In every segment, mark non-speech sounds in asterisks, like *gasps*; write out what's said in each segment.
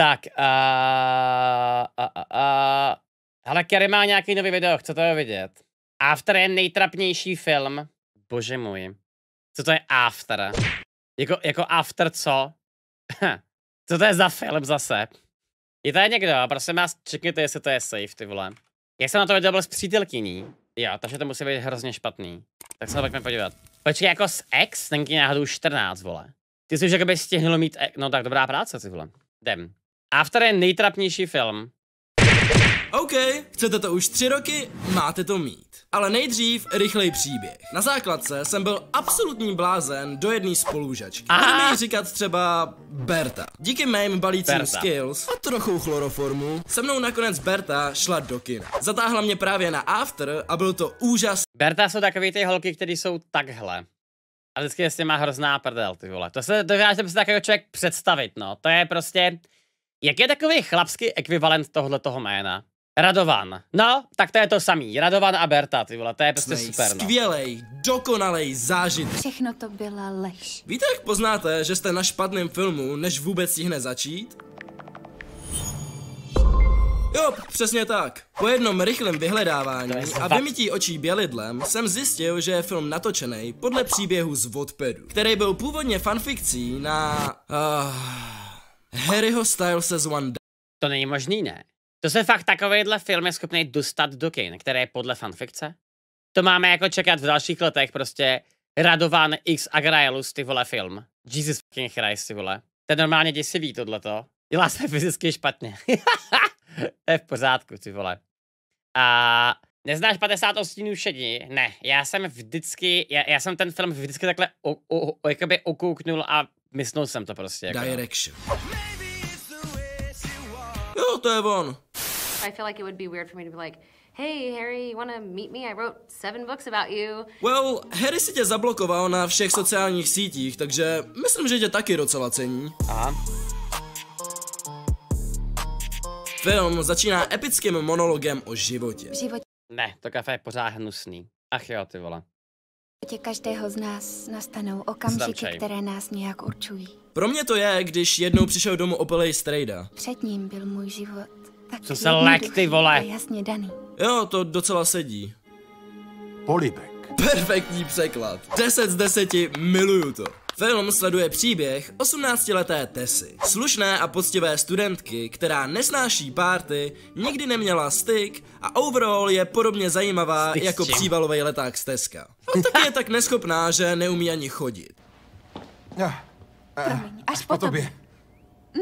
Tak, a, a, a, a, hele, Kerry má nějaký nový video, to je vidět? After je nejtrapnější film. Bože můj. Co to je After? Jako, jako After co? *laughs* co to je za film zase? Je tady někdo, prosím vás, čekněte, jestli to je safe, ty vole. Já jsem na to video byl s přítelkyní. Jo, takže to musí být hrozně špatný. Tak se na to pojďme podívat. Počkej, jako s ex, tenky náhodou 14, vole. Ty jsi už jakoby stihnul mít ex. No tak dobrá práce, ty vole. Jdem. After je nejtrapnější film. OK, chcete to už tři roky, máte to mít. Ale nejdřív rychlej příběh. Na základce jsem byl absolutní blázen do jedné spolužačky. A jí říkat třeba Berta. Díky mým balícím Berta. skills a trochu chloroformu se mnou nakonec Berta šla do kina. Zatáhla mě právě na after a byl to úžas. Berta jsou takové ty holky, které jsou takhle. A vždycky je s nima hrozná prdel, ty vole. To se dokáže si takového člověk představit, no. To je prostě jak je takový chlapský ekvivalent tohle toho jména? Radovan. No, tak to je to samý. Radovan a Berta, ty vole, to je prostě super. No. Skvělej, dokonalej zážitek. Všechno to byla lež. Víte, jak poznáte, že jste na špatném filmu, než vůbec stihne začít? Jo, přesně tak. Po jednom rychlém vyhledávání a vymytí očí bělidlem jsem zjistil, že je film natočený podle příběhu z Wattpadu, který byl původně fanfikcí na... Uh, Harryho Stylese z One To není možný, ne? To se fakt takovýhle film je schopný dostat do kin, které je podle fanfikce? To máme jako čekat v dalších letech prostě Radovan X Agraelus, ty vole film. Jesus fucking Christ, ty vole. To je normálně děsivý tohleto. Dělá se fyzicky špatně. *laughs* to je v pořádku, ty vole. A neznáš 50 odstínů šedí? Ne, já jsem vždycky, já, já jsem ten film vždycky takhle o, o, o, jakoby okouknul a Mysnul jsem to prostě. Jako, no. Direction. Jo, to je on. I feel like it would be weird for me to be like, Hey Harry, you wanna meet me? I wrote seven books about you. Well, Harry si tě zablokoval na všech sociálních sítích, takže myslím, že tě taky docela cení. Aha. Film začíná epickým monologem o životě. Život. Ne, to kafe je pořád hnusný. Ach jo, ty vole životě každého z nás nastanou okamžiky, které nás nějak určují. Pro mě to je, když jednou přišel domů opilej strejda. Před ním byl můj život. Tak Co se lek, ty vole? jasně daný. Jo, to docela sedí. Polibek. Perfektní překlad. 10 z 10, miluju to. Film sleduje příběh 18-leté Tessy, slušné a poctivé studentky, která nesnáší párty, nikdy neměla styk a overall je podobně zajímavá jako přívalový leták z Teska. No taky je tak neschopná, že neumí ani chodit. No, Promiň, až, eh, až po tobě. tobě.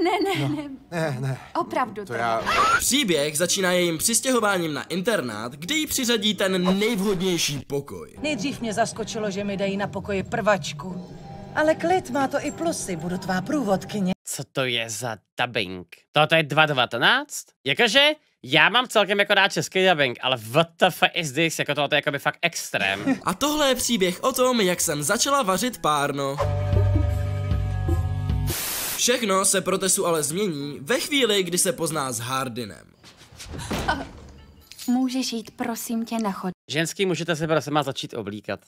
Ne, ne, no. ne. Ne, ne. Opravdu to. to já... Příběh začíná jejím přistěhováním na internát, kde jí přiřadí ten nejvhodnější pokoj. Nejdřív mě zaskočilo, že mi dají na pokoji prvačku. Ale klid má to i plusy, budu tvá průvodkyně. Co to je za dubbing? Toto je 2.19? Jakože já mám celkem jako rád český dubbing, ale what the fuck is this? Jako to je jako by fakt extrém. A tohle je příběh o tom, jak jsem začala vařit párno. Všechno se protestu ale změní ve chvíli, kdy se pozná s Hardinem. Můžeš jít prosím tě na chod. Ženský můžete se prosím má začít oblíkat.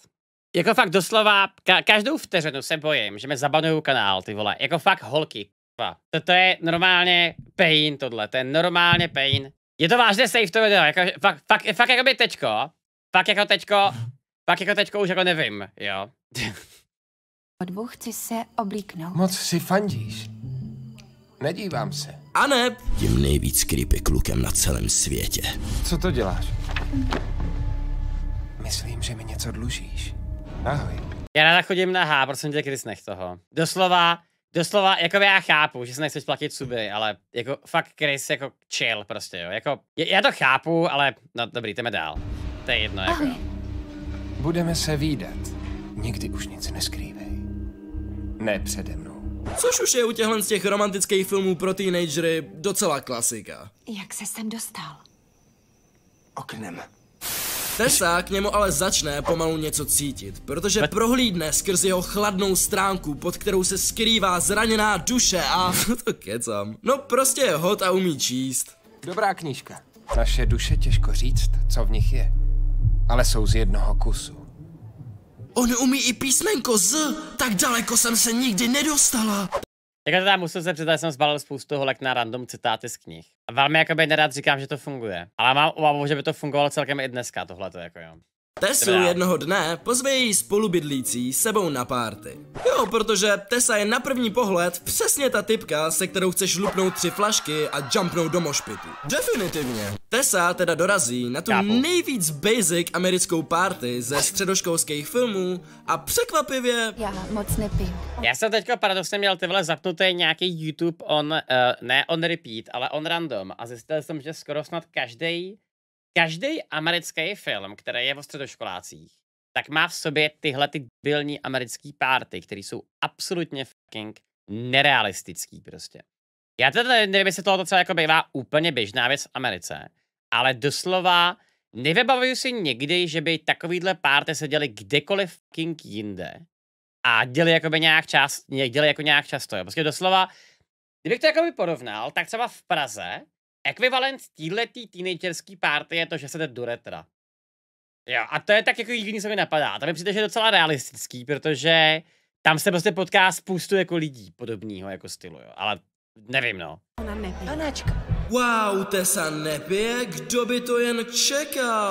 Jako fakt doslova, ka- každou vteřinu se bojím, že mi zabanují kanál, ty vole. Jako fakt holky, To je normálně pain tohle, to je normálně pain. Je to vážně safe to video, jako, fakt, fakt, fakt jako by teďko, fakt jako teďko, fakt jako teďko už jako nevím, jo. *laughs* Odbu chci se oblíknout. Moc si fandíš. Nedívám se. A ne. Tím nejvíc creepy klukem na celém světě. Co to děláš? Myslím, že mi něco dlužíš. Ahoj. Já ráda chodím na H, prosím tě, Chris, nech toho. Doslova, doslova, jako já chápu, že se nechceš platit suby, ale jako fakt Chris, jako chill prostě, jo. Jako, já to chápu, ale no dobrý, jdeme dál. To je jedno, jako. Ahoj. jako. Budeme se výdat. Nikdy už nic neskrývej. Ne přede mnou. Což už je u těchhle z těch romantických filmů pro teenagery docela klasika. Jak se sem dostal? Oknem. Tessa k němu ale začne pomalu něco cítit, protože prohlídne skrz jeho chladnou stránku, pod kterou se skrývá zraněná duše a... *laughs* No to kecam. No prostě je hot a umí číst. Dobrá knížka. Naše duše těžko říct, co v nich je. Ale jsou z jednoho kusu. On umí i písmenko Z, tak daleko jsem se nikdy nedostala. Jako teda musel se přiznat, že jsem zbalil spoustu holek na random citáty z knih. A velmi jakoby nerad říkám, že to funguje. Ale mám obavu, že by to fungovalo celkem i dneska, tohle to jako jo. Tesu jednoho dne pozve její spolubydlící sebou na párty. Jo, protože Tesa je na první pohled přesně ta typka, se kterou chceš lupnout tři flašky a jumpnout do mošpitu. Definitivně. Tessa teda dorazí na tu nejvíc basic americkou party ze středoškolských filmů a překvapivě... Já moc nepím. Já jsem teďka paradoxně měl tyhle zapnutý nějaký YouTube on, uh, ne on repeat, ale on random a zjistil jsem, že skoro snad každý každý americký film, který je o středoškolácích, tak má v sobě tyhle ty debilní americký párty, které jsou absolutně fucking nerealistický prostě. Já teda nevím, jestli tohoto třeba jako bývá úplně běžná věc v Americe, ale doslova nevybavuju si někdy, že by takovýhle párty se děli kdekoliv fucking jinde a děli jakoby nějak čas, děli jako nějak často, jo. Prostě doslova, kdybych to jakoby porovnal, tak třeba v Praze Ekvivalent týhletý teenagerský party, je to, že se jde do retra. Jo, a to je tak jako jediný, co mi napadá. A to mi přijde, že je docela realistický, protože tam se prostě potká spoustu jako lidí podobného jako stylu, jo. Ale nevím, no. Ona nepije. Wow, Tessa nepije? Kdo by to jen čekal?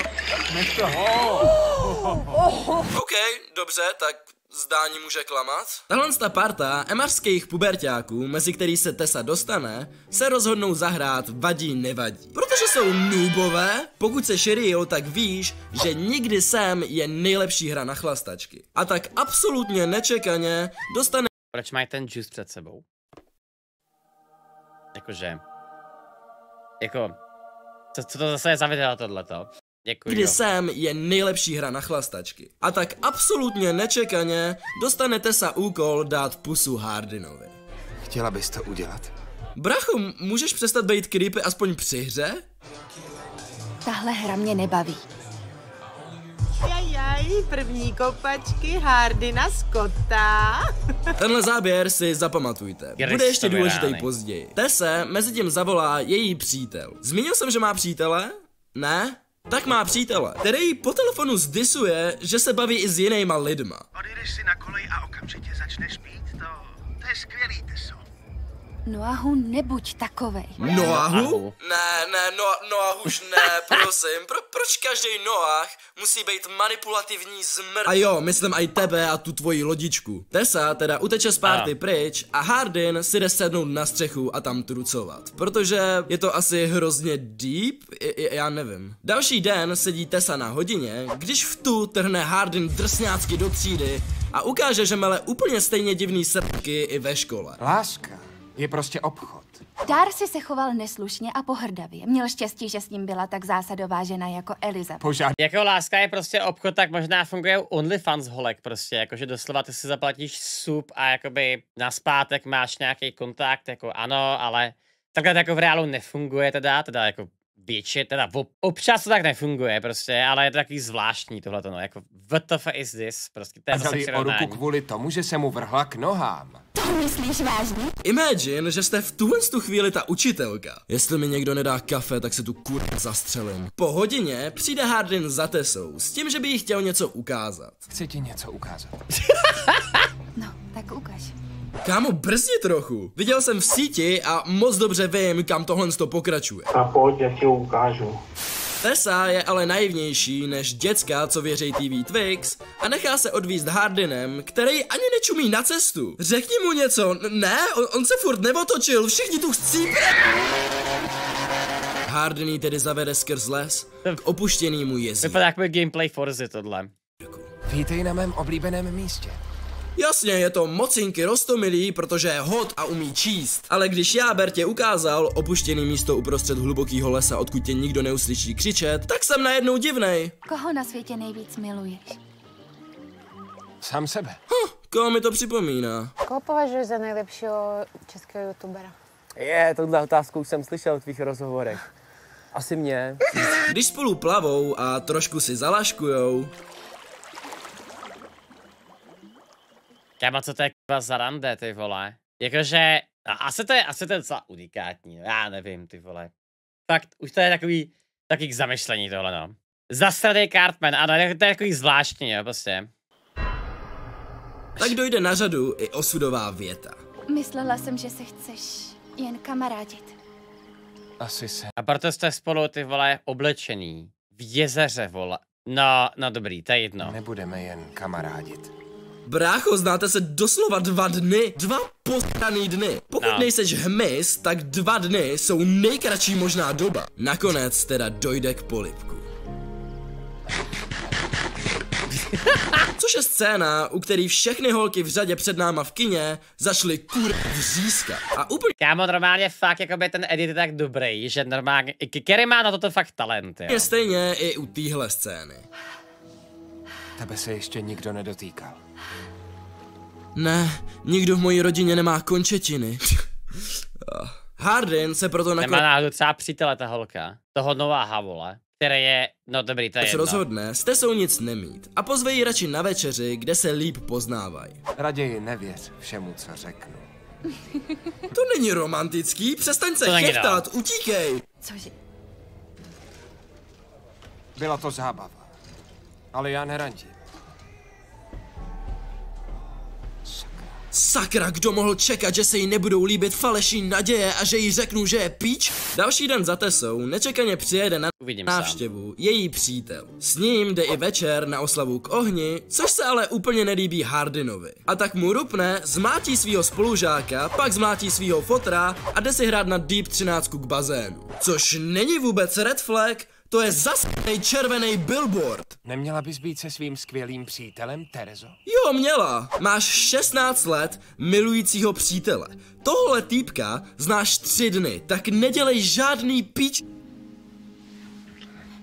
Nech to ho. Oh. Oh. OK, dobře, tak Zdání může klamat? Tahle ta parta emarských pubertáků, mezi který se Tessa dostane, se rozhodnou zahrát vadí nevadí. Protože jsou noobové, pokud se šeril, tak víš, že nikdy sem je nejlepší hra na chlastačky. A tak absolutně nečekaně dostane... Proč mají ten juice před sebou? Jakože... Jako... Co, co to zase je za video tohleto? Děkuji. Kdy sem je nejlepší hra na chlastačky. A tak absolutně nečekaně dostanete sa úkol dát pusu Hardinovi. Chtěla bys to udělat? Brachu, můžeš přestat být creepy aspoň při hře? Tahle hra mě nebaví. Jajaj, první kopačky Hardina Scotta. *laughs* Tenhle záběr si zapamatujte. Bude ještě důležitý později. Tese mezi tím zavolá její přítel. Zmínil jsem, že má přítele? Ne? Tak má přítele, který po telefonu zdisuje, že se baví i s jinýma lidma. Odjedeš si na kolej a okamžitě začneš pít, to, to je skvělý, Teso. Noahu, nebuď takovej. Noahu? Ne, ne, no, Noahu už ne, *laughs* prosím. Pro, proč každý Noah musí být manipulativní zmrt? A jo, myslím i tebe a tu tvoji lodičku. Tessa teda uteče z party a. pryč a Hardin si jde sednout na střechu a tam trucovat. Protože je to asi hrozně deep, I, I, já nevím. Další den sedí Tessa na hodině, když v tu trhne Hardin drsňácky do třídy a ukáže, že mele úplně stejně divný srdky i ve škole. Láska je prostě obchod. Darcy se choval neslušně a pohrdavě. Měl štěstí, že s ním byla tak zásadová žena jako Eliza. Požád... Jako láska je prostě obchod, tak možná funguje u OnlyFans holek prostě, jakože doslova ty si zaplatíš sup a jakoby na zpátek máš nějaký kontakt, jako ano, ale takhle to jako v reálu nefunguje teda, teda jako většině, teda občas to tak nefunguje prostě, ale je to takový zvláštní tohle no, jako fuck is this, prostě to je zase o ruku kvůli tomu, že se mu vrhla k nohám. To myslíš vážně? Imagine, že jste v tuhle tu chvíli ta učitelka. Jestli mi někdo nedá kafe, tak se tu kur zastřelím. Po hodině přijde Hardin za Tesou, s tím, že by jí chtěl něco ukázat. Chci ti něco ukázat. *laughs* Tak ukaž. Kámo, brzdi trochu. Viděl jsem v síti a moc dobře vím, kam tohle to pokračuje. A pojď, já ti ukážu. Tessa je ale naivnější než děcka, co věří TV Twix a nechá se odvízt Hardinem, který ani nečumí na cestu. Řekni mu něco, ne, on, on se furt nevotočil, všichni tu chcí. Hardin tedy zavede skrz les k opuštěnýmu jezdu. Vypadá jako gameplay Forzy tohle. Vítej na mém oblíbeném místě. Jasně, je to mocinky rostomilý, protože je hot a umí číst. Ale když já Bertě ukázal opuštěný místo uprostřed hlubokého lesa, odkud tě nikdo neuslyší křičet, tak jsem najednou divnej. Koho na světě nejvíc miluješ? Sám sebe. Huh, koho mi to připomíná? Koho považuješ za nejlepšího českého youtubera? Je, tohle otázku už jsem slyšel v tvých rozhovorech. Asi mě. Když spolu plavou a trošku si zalaškujou, Kámo, co to je kurva za rande, ty vole? Jakože, a asi to je, asi to je docela unikátní, no, já nevím, ty vole. Fakt, už to je takový, taky k zamyšlení tohle, no. Zasradej Cartman, ano, to je takový zvláštní, jo, prostě. Tak dojde na řadu i osudová věta. Myslela jsem, že se chceš jen kamarádit. Asi se. A proto jste spolu ty vole oblečený. V jezeře vole. No, no dobrý, to je jedno. Nebudeme jen kamarádit. Brácho, znáte se doslova dva dny. Dva postraný dny. Pokud no. nejseš hmyz, tak dva dny jsou nejkratší možná doba. Nakonec teda dojde k polipku. *laughs* Což je scéna, u který všechny holky v řadě před náma v kině zašly kur vřízka. A úplně... Kámo, normálně fakt, jako by ten edit je tak dobrý, že normálně... Kerry má na toto fakt talent, jo. Je stejně i u téhle scény. Tebe se ještě nikdo nedotýkal. Ne, nikdo v mojí rodině nemá končetiny. *laughs* Hardin se proto nakonec... Nemá náhodou třeba přítele ta holka, toho nová Havole, které je, no dobrý, to je jedno. rozhodne jste Tesou nic nemít a pozve ji radši na večeři, kde se líp poznávají. Raději nevěř všemu, co řeknu. *laughs* to není romantický, přestaň se chechtat, no. utíkej! Cože? Byla to zábava, ale já nerandím. Sakra, kdo mohl čekat, že se jí nebudou líbit falešní naděje a že jí řeknu, že je píč? Další den za Tesou nečekaně přijede na Uvidím návštěvu sám. její přítel. S ním jde i večer na oslavu k ohni, což se ale úplně nelíbí Hardinovi. A tak mu rupne, zmátí svého spolužáka, pak zmátí svého fotra a jde si hrát na Deep 13 k bazénu. Což není vůbec red flag, to je zase červený billboard. Neměla bys být se svým skvělým přítelem, Terezo? Jo, měla. Máš 16 let milujícího přítele. Tohle týpka znáš tři dny, tak nedělej žádný pič.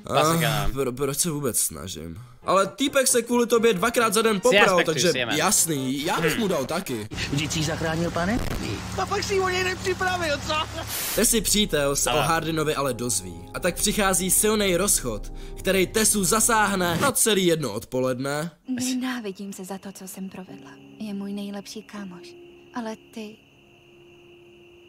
Ah, pro, proč se vůbec snažím? Ale týpek se kvůli tobě dvakrát za den popral, takže jasný, já bych mu dal taky. Vždyť jsi zachránil pane? A pak si o něj nepřipravil, co? Tesi přítel se ale. o Hardinovi ale dozví a tak přichází silný rozchod, který Tesu zasáhne na celý jedno odpoledne. Nenávidím se za to, co jsem provedla. Je můj nejlepší kámoš, ale ty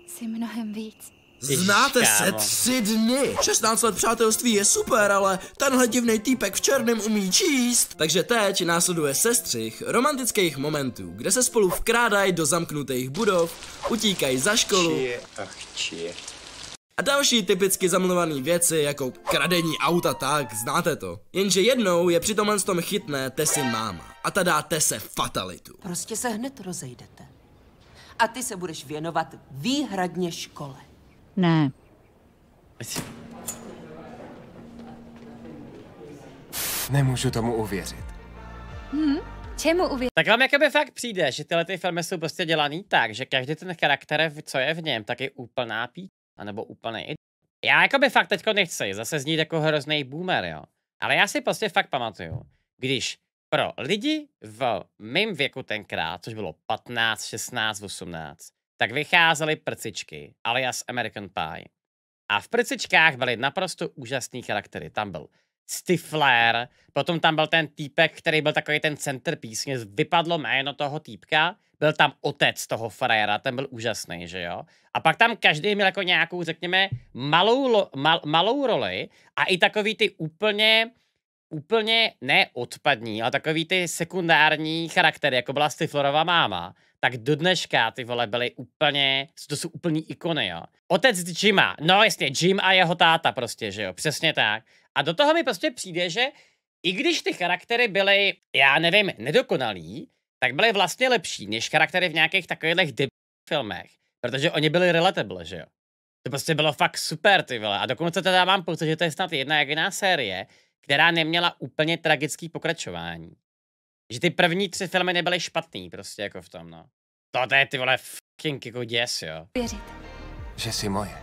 jsi mnohem víc. Znáte Ježiš, no. se tři dny. 16 let přátelství je super, ale tenhle divný týpek v černém umí číst. Takže teď následuje sestřih romantických momentů, kde se spolu vkrádají do zamknutých budov, utíkají za školu. A další typicky zamluvané věci, jako kradení auta, tak, znáte to. Jenže jednou je přitom s tom chytné Tesy máma. A ta dá Tese fatalitu. Prostě se hned rozejdete. A ty se budeš věnovat výhradně škole. Ne. Nemůžu tomu uvěřit. Hm? Čemu uvěřit? Tak vám jakoby fakt přijde, že tyhle ty filmy jsou prostě dělaný tak, že každý ten charakter, co je v něm, tak je úplná pí... anebo úplný Já Já jakoby fakt teďko nechci zase znít jako hrozný boomer, jo. Ale já si prostě fakt pamatuju, když pro lidi v mém věku tenkrát, což bylo 15, 16, 18, tak vycházely prcičky alias American Pie. A v prcičkách byly naprosto úžasný charaktery. Tam byl Stifler, potom tam byl ten týpek, který byl takový ten center písně, vypadlo jméno toho týpka, byl tam otec toho frajera, ten byl úžasný, že jo? A pak tam každý měl jako nějakou, řekněme, malou, lo, mal, malou roli a i takový ty úplně, úplně neodpadní, ale takový ty sekundární charaktery, jako byla Stiflerova máma, tak do dneška ty vole byly úplně, to jsou úplní ikony, jo. Otec Jima, no jasně, Jim a jeho táta prostě, že jo, přesně tak. A do toho mi prostě přijde, že i když ty charaktery byly, já nevím, nedokonalí, tak byly vlastně lepší než charaktery v nějakých takových debilních filmech, protože oni byli relatable, že jo. To prostě bylo fakt super, ty vole. A dokonce teda mám pocit, že to je snad jedna jediná série, která neměla úplně tragický pokračování. Že ty první tři filmy nebyly špatný prostě jako v tom, no. To, to je ty vole fucking jako děs, jo. Věřit. Že jsi moje.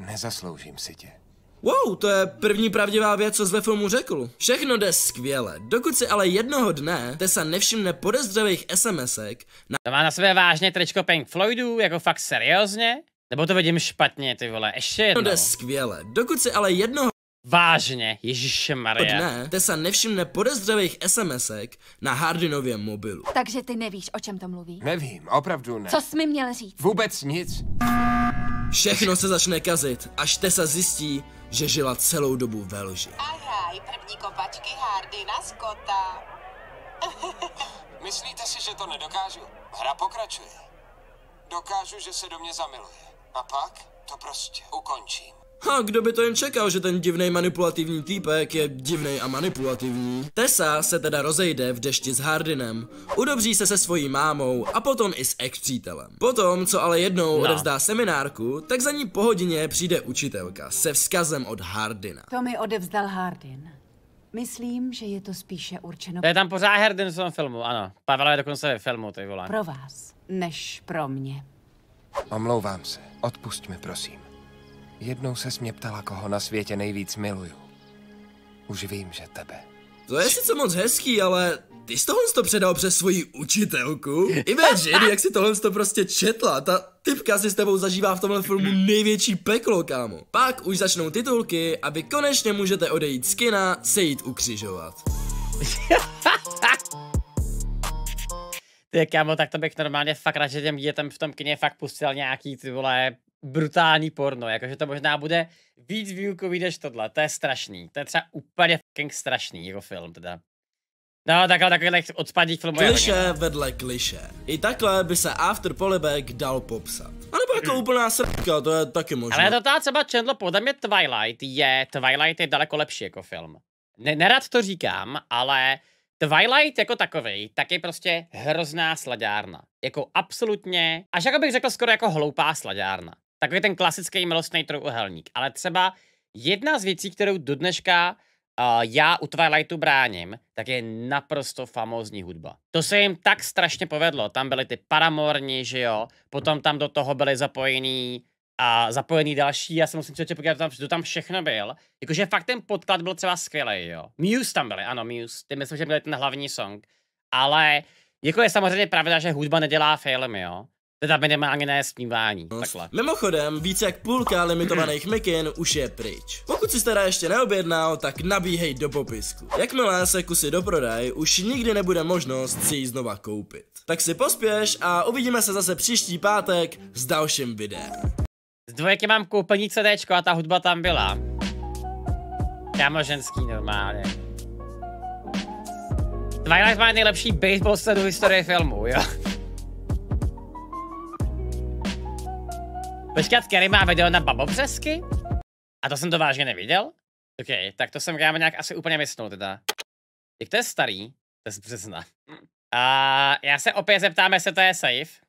Nezasloužím si tě. Wow, to je první pravdivá věc, co z ve filmu řekl. Všechno jde skvěle, dokud si ale jednoho dne Tessa nevšimne podezřelých SMSek. Na... To má na sebe vážně tričko Pink Floydů, jako fakt seriózně? Nebo to vidím špatně, ty vole, ještě jednou. Všechno jde skvěle, dokud si ale jednoho Vážně, Ježíše Maria. Dne Tessa nevšimne podezřelých SMSek na Hardinově mobilu. Takže ty nevíš, o čem to mluví? Nevím, opravdu ne. Co jsi mi měl říct? Vůbec nic. Všechno se začne kazit, až Tessa zjistí, že žila celou dobu ve lži. Ahaj, první kopačky Hardina skota. *laughs* Myslíte si, že to nedokážu? Hra pokračuje. Dokážu, že se do mě zamiluje. A pak to prostě ukončím. Ha, kdo by to jen čekal, že ten divný manipulativní týpek je divný a manipulativní. Tessa se teda rozejde v dešti s Hardinem, udobří se se svojí mámou a potom i s ex-přítelem. Potom, co ale jednou no. odevzdá seminárku, tak za ní po hodině přijde učitelka se vzkazem od Hardina. To mi odevzdal Hardin. Myslím, že je to spíše určeno... To je tam pořád Hardin v tom filmu, ano. Pavel je dokonce ve filmu, ty volá. Pro vás, než pro mě. Omlouvám se, odpust mi, prosím. Jednou se mě ptala, koho na světě nejvíc miluju. Už vím, že tebe. To je sice moc hezký, ale ty jsi tohle to předal přes svoji učitelku? Imagine, jak si tohle to prostě četla, ta typka si s tebou zažívá v tomhle filmu největší peklo, kámo. Pak už začnou titulky a vy konečně můžete odejít z kina, se jít ukřižovat. Ty kámo, tak to bych normálně fakt rád, že těm dětem v tom kině fakt pustil nějaký ty vole brutální porno, jakože to možná bude víc výukový než tohle, to je strašný, to je třeba úplně fucking strašný jako film teda. No, takhle takových odpadních filmů Kliše no. vedle kliše. I takhle by se After Polybag dal popsat. A nebo jako mm. úplná srdka, to je taky možné. Ale to ta třeba Chandler, podle mě Twilight je, Twilight je daleko lepší jako film. Ne, nerad to říkám, ale Twilight jako takový, tak je prostě hrozná sladárna. Jako absolutně, až jako bych řekl skoro jako hloupá sladárna. Takový ten klasický milostný trojúhelník. Ale třeba jedna z věcí, kterou do dneška uh, já u Twilightu bráním, tak je naprosto famózní hudba. To se jim tak strašně povedlo. Tam byly ty paramorní, že jo, potom tam do toho byly zapojený a zapojený další, já se musím přečet, pokud tam, kdo tam všechno byl. Jakože fakt ten podklad byl třeba skvělý, jo. Muse tam byly, ano, Muse, ty myslím, že byl ten hlavní song. Ale jako je samozřejmě pravda, že hudba nedělá film, jo. Teda minimálně snívání, no, takhle. Mimochodem, více jak půlka limitovaných mikin už je pryč. Pokud si teda ještě neobjednal, tak nabíhej do popisku. Jakmile se kusy doprodaj, už nikdy nebude možnost si ji znova koupit. Tak si pospěš a uvidíme se zase příští pátek s dalším videem. Z dvojky mám koupení CD a ta hudba tam byla. Kámo ženský normálně. Twilight má nejlepší baseball set do historie filmu, jo. Počkat, Kerry má video na babobřesky? A to jsem to vážně neviděl? OK, tak to jsem já nějak asi úplně vysnul teda. Jak to je starý? To je z března. A já se opět zeptám, jestli to je safe.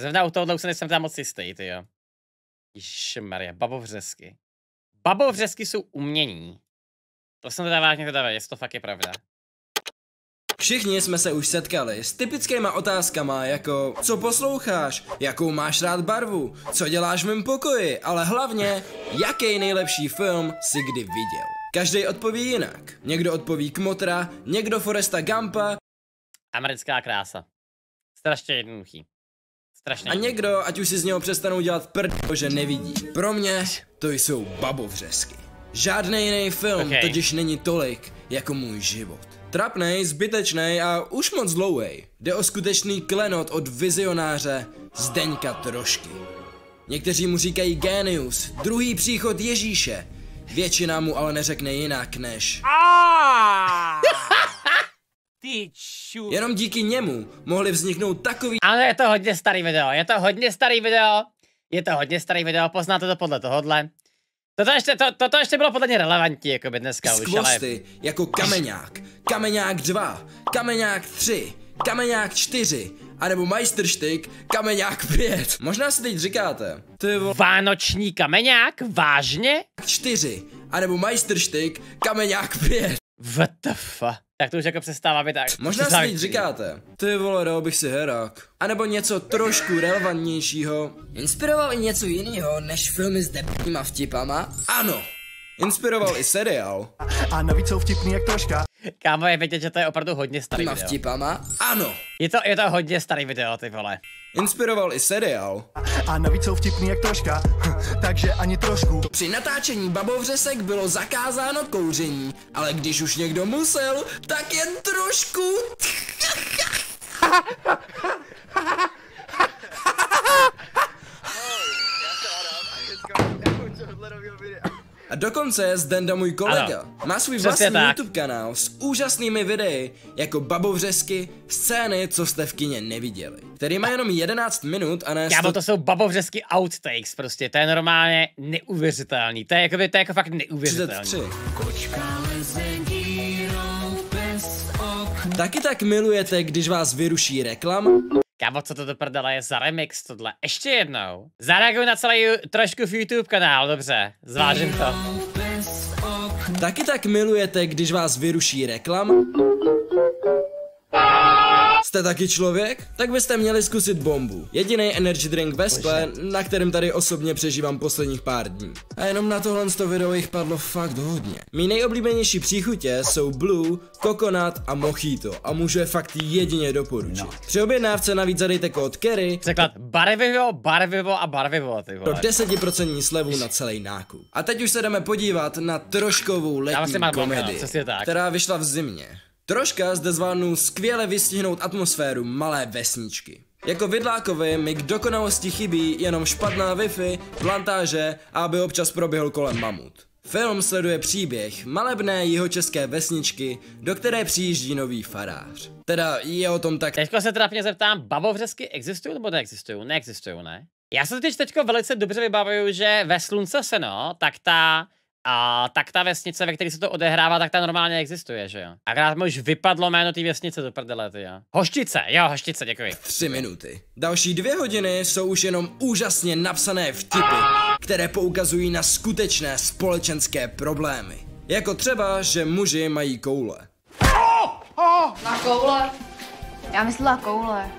Zrovna u toho už se nejsem tam moc jistý, ty jo. Ježišmarja, babovřesky. Babovřesky jsou umění. To jsem teda vážně teda jestli to fakt je pravda. Všichni jsme se už setkali s typickýma otázkama jako co posloucháš, jakou máš rád barvu, co děláš v mém pokoji, ale hlavně jaký nejlepší film si kdy viděl. Každý odpoví jinak. Někdo odpoví Kmotra, někdo Foresta Gampa. Americká krása. Strašně jednoduchý. Strašně. A někdo, ať už si z něho přestanou dělat prd, že nevidí. Pro mě to jsou babovřesky. Žádný jiný film okay. totiž není tolik jako můj život. Trapnej, zbytečnej a už moc dlouhej. Jde o skutečný klenot od vizionáře Zdeňka Trošky. Někteří mu říkají genius, druhý příchod Ježíše. Většina mu ale neřekne jinak než... *laughs* Jenom díky němu mohli vzniknout takový... Ano, je to hodně starý video, je to hodně starý video. Je to hodně starý video, poznáte to podle tohohle. Toto ještě, to, toto ještě bylo podle mě relevantní, jako by dneska už, ale... jako Kameňák, Kameňák 2, Kameňák 3, Kameňák 4, anebo Majsterštyk, Kameňák 5. Možná si teď říkáte. To je Vánoční kameňák? Vážně? 4, anebo Majsterštyk, Kameňák 5. What the fuck? tak to už jako přestává být tak. Možná si teď říkáte, ty vole, dal bych si herák. A nebo něco trošku relevantnějšího. Inspiroval i něco jiného než filmy s debníma vtipama? Ano. Inspiroval i seriál. A navíc jsou vtipný jak troška. Kámo, je vidět, že to je opravdu hodně starý Týma video. vtipama? Ano. Je to, je to hodně starý video, ty vole. Inspiroval i seriál. A navíc jsou vtipný jak troška, *laughs* takže ani trošku. Při natáčení babovřesek bylo zakázáno kouření, ale když už někdo musel, tak jen trošku. *laughs* A dokonce je Zdenda můj kolega. Ano. Má svůj Přesně vlastní tak. YouTube kanál s úžasnými videi, jako babovřesky, scény, co jste v kině neviděli. Který má jenom 11 minut a ne... Já 100... to jsou babovřesky outtakes prostě, to je normálně neuvěřitelný. To je, jakoby, to je jako fakt neuvěřitelný. 33. Kočka Taky tak milujete, když vás vyruší reklama? Kámo, co to do prdele je za remix tohle? Ještě jednou. Zareaguj na celý trošku v YouTube kanál, dobře. Zvážím to. Taky tak milujete, když vás vyruší reklam? Jste taky člověk? Tak byste měli zkusit bombu. Jediný energy drink ve skle, na kterém tady osobně přežívám posledních pár dní. A jenom na tohle z to video jich padlo fakt hodně. Mí nejoblíbenější příchutě jsou blue, kokonat a mochito a můžu je fakt jedině doporučit. No. Při objednávce navíc zadejte kód Kerry. Překlad barvivo, barvivo a barvivo, ty vole. Do 10% slevu na celý nákup. A teď už se jdeme podívat na troškovou letní komedii, no, která vyšla v zimě. Troška zde zvládnu skvěle vystihnout atmosféru malé vesničky. Jako Vidlákovi mi k dokonalosti chybí jenom špatná Wi-Fi, plantáže a aby občas proběhl kolem mamut. Film sleduje příběh malebné jihočeské vesničky, do které přijíždí nový farář. Teda je o tom tak... Teďko se trapně zeptám, babovřesky existují nebo neexistují? Neexistují, ne? Já se teď teďko velice dobře vybavuju, že ve slunce se no, tak ta a tak ta vesnice, ve které se to odehrává, tak ta normálně existuje, že jo? Akorát mi už vypadlo jméno té vesnice do prdele, ty jo. Hoštice, jo, hoštice, děkuji. Tři minuty. Další dvě hodiny jsou už jenom úžasně napsané vtipy, které poukazují na skutečné společenské problémy. Jako třeba, že muži mají koule. Na koule? Já myslela koule.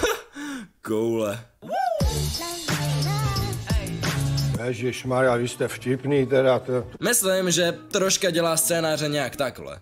*laughs* koule. Maria, vy jste vtipný teda. To... Myslím, že troška dělá scénáře nějak takhle.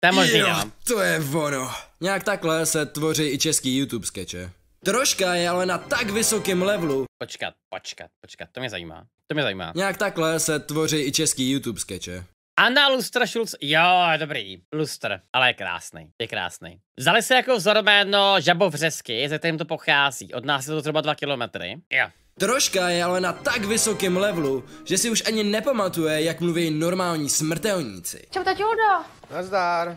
To je jo, no. to je ono. Nějak takhle se tvoří i český YouTube skeče. Troška je ale na tak vysokém levelu. Počkat, počkat, počkat, to mě zajímá. To mě zajímá. Nějak takhle se tvoří i český YouTube skeče. Anna Lustrašulc, jo, dobrý, lustr, ale je krásný, je krásný. Vzali se jako vzorméno žabovřesky, ze kterým to pochází, od nás je to třeba 2 kilometry. Jo. Troška je ale na tak vysokém levelu, že si už ani nepamatuje, jak mluví normální smrtelníci. Čau, taťuldo. Nazdar.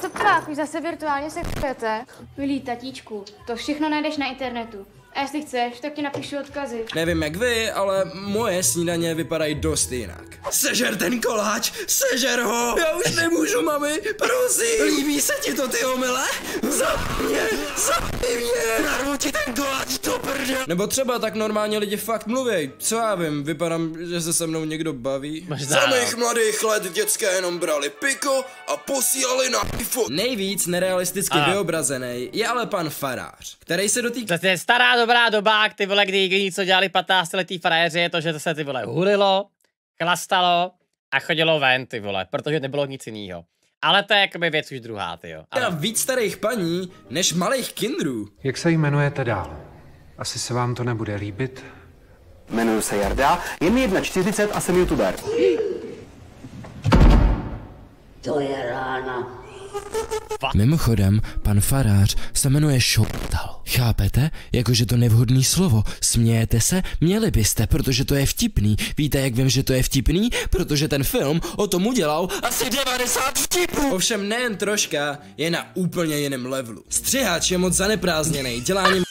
Co tak, už zase virtuálně se chcete? Milý tatíčku, to všechno najdeš na internetu. A jestli chceš, tak ti napíšu odkazy. Nevím jak vy, ale moje snídaně vypadají dost jinak. Sežer ten koláč, sežer ho! Já už nemůžu, mami, prosím! Líbí se ti to, ty omyle? Zapně, zapni mě! Narvu ti ten koláč to prdě! Nebo třeba tak normálně lidi fakt mluví. Co já vím, vypadám, že se se mnou někdo baví. Za mých mladých let dětské jenom brali piko a posílali na pifo. Nejvíc nerealisticky a. vyobrazený je ale pan Farář, který se dotýká... To je stará doba dobrá doba, ty vole, kdy, kdy něco dělali 15 letý frajeři, je to, že se ty vole hulilo, klastalo a chodilo ven, ty vole, protože nebylo nic jiného. Ale to je jakoby věc už druhá, ty jo. Ale... víc starých paní, než malých kindrů. Jak se jmenujete dál? Asi se vám to nebude líbit. Jmenuji se Jarda, je mi 1,40 a jsem youtuber. To je rána. Mimochodem, pan farář se jmenuje Šoptal. Chápete? Jakože to nevhodný slovo. Smějete se? Měli byste, protože to je vtipný. Víte, jak vím, že to je vtipný? Protože ten film o tom udělal asi 90 vtipů. Ovšem nejen troška, je na úplně jiném levelu. Střiháč je moc zaneprázdněný, něm...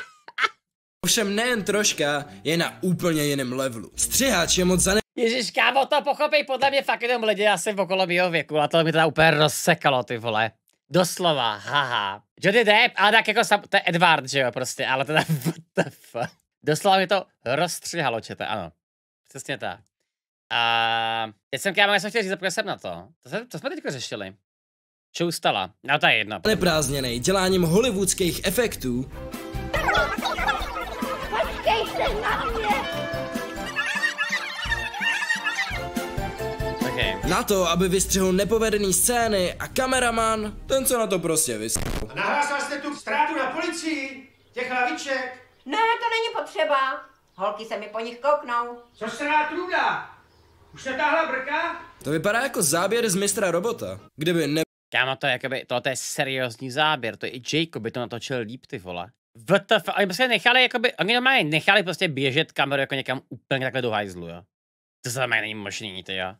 *laughs* Ovšem nejen troška, je na úplně jiném levelu. Střiháč je moc zane... Ježíš, kámo, to pochopej podle mě fakt jenom lidi asi v okolo mýho věku a to mi teda úplně rozsekalo, ty vole. Doslova, haha. Johnny Depp, ale tak jako sam, to je Edward, že jo, prostě, ale teda *laughs* what the fuck. Doslova mi to rozstřihalo, čete, ano. Přesně tak. A teď jsem kámo, já jsem chtěl říct, zapomněl jsem na to. To, se, to jsme teďko řešili. Čoustala. No to je jedno. Neprázdněnej děláním hollywoodských efektů. Na to, aby vystřihl nepovedený scény a kameraman, ten se na to prostě vystřihl. Nahlásila jste tu ztrátu na policii? Těch hlaviček? Ne, to není potřeba. Holky se mi po nich kouknou. Co se na truda? Už natáhla brka? To vypadá jako záběr z mistra robota. Kdyby ne... Kámo, to je jakoby, tohle je seriózní záběr, to je i Jacob by to natočil líp, ty vole. VTF, oni prostě nechali, jakoby, oni normálně nechali prostě běžet kameru jako někam úplně takhle do hajzlu, jo. To znamená, není možný, ty jo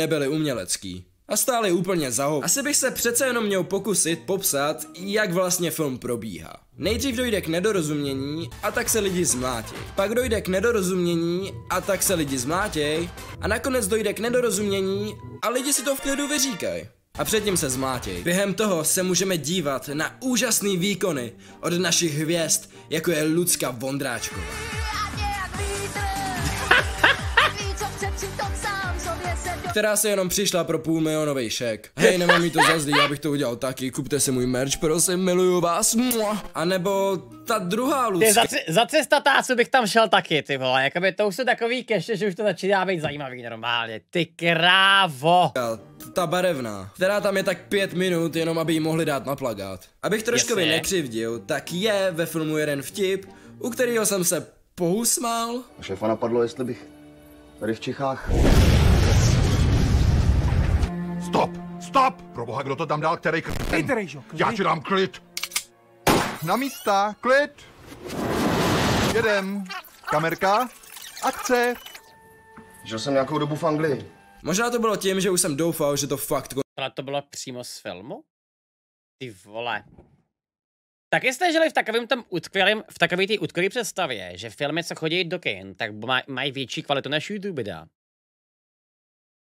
nebyly umělecký a stály úplně za hov. Asi bych se přece jenom měl pokusit popsat, jak vlastně film probíhá. Nejdřív dojde k nedorozumění a tak se lidi zmlátí. Pak dojde k nedorozumění a tak se lidi zmlátěj. A nakonec dojde k nedorozumění a lidi si to v klidu vyříkají. A předtím se zmlátěj. Během toho se můžeme dívat na úžasné výkony od našich hvězd, jako je Lucka Vondráčková. která se jenom přišla pro půl milionový šek. Hej, nemám mi to za zlý, já bych to udělal taky, kupte si můj merch, prosím, miluju vás. A nebo ta druhá luska. Ty, za, za tásu bych tam šel taky, ty vole, jakoby to už jsou takový keště, že už to začíná být zajímavý normálně, ty krávo. Ta barevná, která tam je tak pět minut, jenom aby ji mohli dát na plagát. Abych trošku nekřivdil, tak je ve filmu jeden vtip, u kterého jsem se pousmál. Šefa napadlo, jestli bych tady v Čechách Stop! Stop! Proboha, kdo to tam dal, který kr... Klid, Rejžo, klid. Já ti dám klid! Na místa, klid! Jedem. Kamerka, akce! Žil jsem nějakou dobu v Anglii. Možná to bylo tím, že už jsem doufal, že to fakt... Tohle to bylo přímo z filmu? Ty vole. Tak jste žili v takovém tom utkvělém, v takové té utkvělé představě, že filmy, co chodí do kin, tak maj, mají větší kvalitu než YouTube videa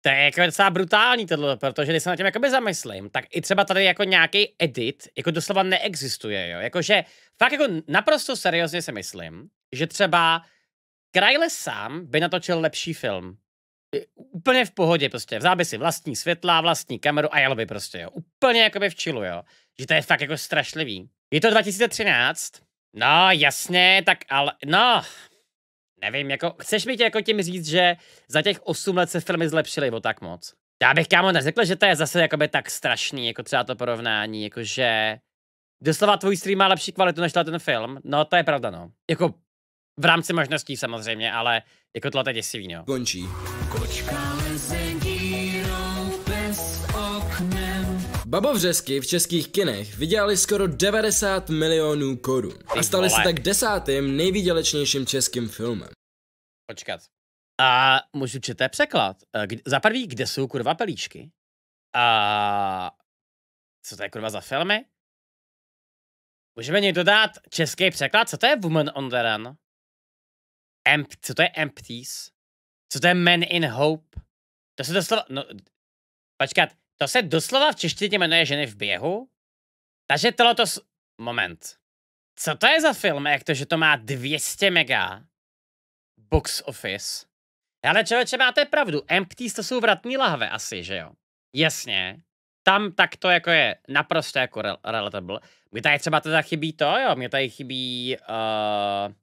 to je jako docela brutální tohle, protože když se na tím jakoby zamyslím, tak i třeba tady jako nějaký edit jako doslova neexistuje, jo. Jakože fakt jako naprosto seriózně si myslím, že třeba Krajle sám by natočil lepší film. Úplně v pohodě prostě. Vzal by si vlastní světla, vlastní kameru a jel by prostě, jo. Úplně jakoby v chillu, jo. Že to je fakt jako strašlivý. Je to 2013, No, jasně, tak ale, no, nevím, jako, chceš mi tě jako tím říct, že za těch 8 let se filmy zlepšily o tak moc? Já bych kámo neřekl, že to je zase jakoby tak strašný, jako třeba to porovnání, jakože doslova tvůj stream má lepší kvalitu než ten film. No to je pravda, no. Jako v rámci možností samozřejmě, ale jako tohle je děsivý, no. Končí. Kočka lezi. Babovřesky v českých kinech vydělali skoro 90 milionů korun a stali se tak desátým nejvýdělečnějším českým filmem. Počkat. A můžu četé překlad. Eh, kde, za prvý, kde jsou kurva pelíčky? A co to je kurva za filmy? Můžeme někdo dát český překlad? Co to je Woman on the Run? Emp, co to je Empties? Co to je Men in Hope? To se doslova... No, počkat, to se doslova v češtině jmenuje Ženy v běhu. Takže tohle to... Moment. Co to je za film, jak to, že to má 200 mega box office? Ale člověče, máte pravdu, empties to jsou vratní lahve asi, že jo? Jasně. Tam tak to jako je naprosto jako rel- relatable. Mně tady třeba teda chybí to, jo, mně tady chybí... Uh... Eh,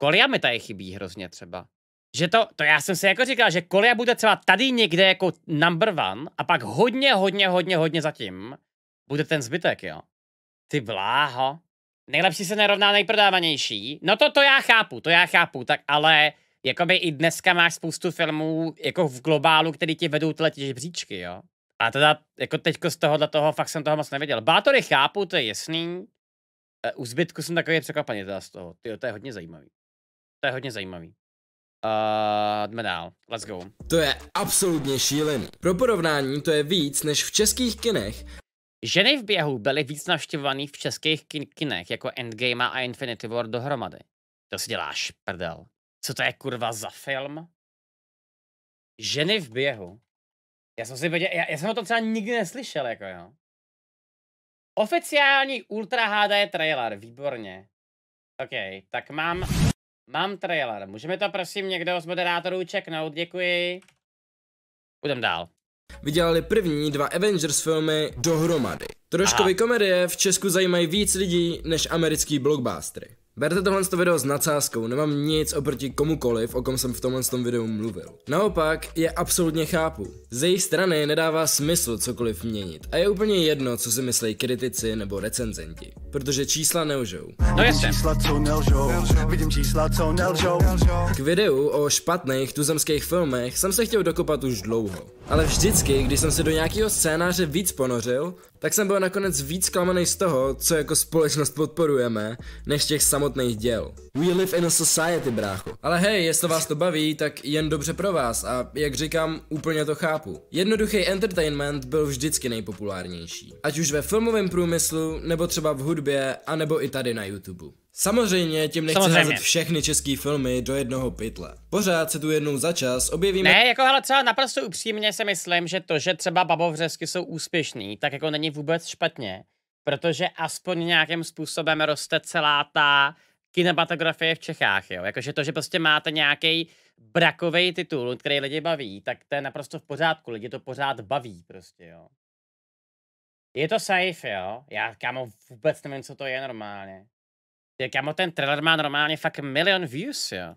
Kolia mi tady chybí hrozně třeba že to, to já jsem si jako říkal, že Kolia bude třeba tady někde jako number one a pak hodně, hodně, hodně, hodně zatím bude ten zbytek, jo. Ty vláho? Nejlepší se nerovná nejprodávanější. No to, to já chápu, to já chápu, tak ale jakoby i dneska máš spoustu filmů jako v globálu, který ti vedou tyhle žebříčky, jo. A teda jako teďko z tohohle toho fakt jsem toho moc nevěděl. Bátory chápu, to je jasný. E, u zbytku jsem takový překvapený teda z toho. Ty to je hodně zajímavý. To je hodně zajímavý. Uh, jdeme dál, let's go. To je absolutně šílený. Pro porovnání to je víc než v českých kinech. Ženy v běhu byly víc navštěvovaný v českých kin- kinech jako Endgame a Infinity War dohromady. To si děláš, prdel. Co to je kurva za film? Ženy v běhu. Já jsem si věděl, já, já jsem o tom třeba nikdy neslyšel, jako jo. Oficiální Ultra HD trailer, výborně. OK, tak mám Mám trailer. Můžeme to prosím někdo z moderátorů čeknout, děkuji. Půjdem dál. Vydělali první dva Avengers filmy dohromady. Troškovy komedie v Česku zajímají víc lidí než americký blockbustery. Berte tohle video s nadsázkou, nemám nic oproti komukoliv, o kom jsem v tomhle videu mluvil. Naopak je absolutně chápu. Z její strany nedává smysl cokoliv měnit a je úplně jedno, co si myslí kritici nebo recenzenti, protože čísla nelžou. No jasně. Čísla, co nelžou. Vidím čísla, co nelžou. K videu o špatných tuzemských filmech jsem se chtěl dokopat už dlouho, ale vždycky, když jsem se do nějakého scénáře víc ponořil, tak jsem byl nakonec víc klamaný z toho, co jako společnost podporujeme, než těch samotných děl. We live in a society, brácho. Ale hej, jestli vás to baví, tak jen dobře pro vás a jak říkám, úplně to chápu. Jednoduchý entertainment byl vždycky nejpopulárnější. Ať už ve filmovém průmyslu, nebo třeba v hudbě, anebo i tady na YouTube. Samozřejmě tím nechci Samozřejmě. házet všechny české filmy do jednoho pytle. Pořád se tu jednou za čas objevíme... Ne, jako hele, třeba naprosto upřímně si myslím, že to, že třeba babovřesky jsou úspěšný, tak jako není vůbec špatně. Protože aspoň nějakým způsobem roste celá ta kinematografie v Čechách, jo. Jakože to, že prostě máte nějaký brakový titul, který lidi baví, tak to je naprosto v pořádku, lidi to pořád baví prostě, jo. Je to safe, jo? Já, kámo, vůbec nevím, co to je normálně. Ty, kamo, ten trailer má normálně fakt milion views, jo.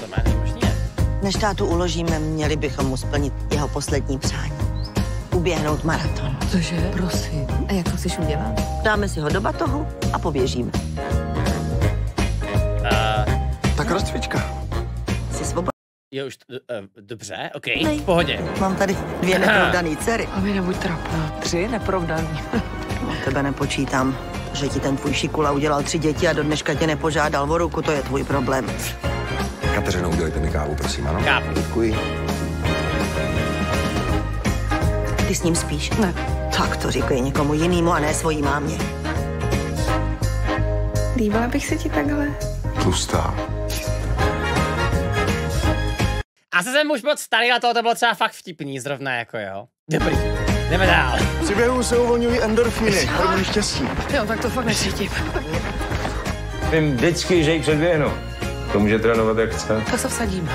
To má nemožně. Než tátu uložíme, měli bychom mu splnit jeho poslední přání. Uběhnout maraton. Cože? Prosím. A jak to chceš udělat? Dáme si ho do batohu a poběžíme. Uh, tak rozcvička. Jsi svobodný. Jo, už, uh, dobře, ok, Nej. v pohodě. Mám tady dvě *laughs* neprovdaný dcery. A vy nebuď trapná. Tři neprovdaný. *laughs* tebe nepočítám. Že ti ten tvůj šikula udělal tři děti a do dneška tě nepožádal o ruku, to je tvůj problém. Kateřino, udělejte mi kávu, prosím, ano? Kávu. Děkuji. Ty s ním spíš? Ne. Tak to říkej někomu jinému a ne svojí mámě. Líbila bych se ti takhle? Tlustá. Asi jsem už moc starý, ale tohle to bylo třeba fakt vtipný zrovna jako jo. Dobrý. Jdeme dál. Při běhu se uvolňují endorfiny, hormon štěstí. Jo, tak to fakt necítím. Vím vždycky, že ji předběhnu. To může trénovat, jak chce. Tak se vsadím.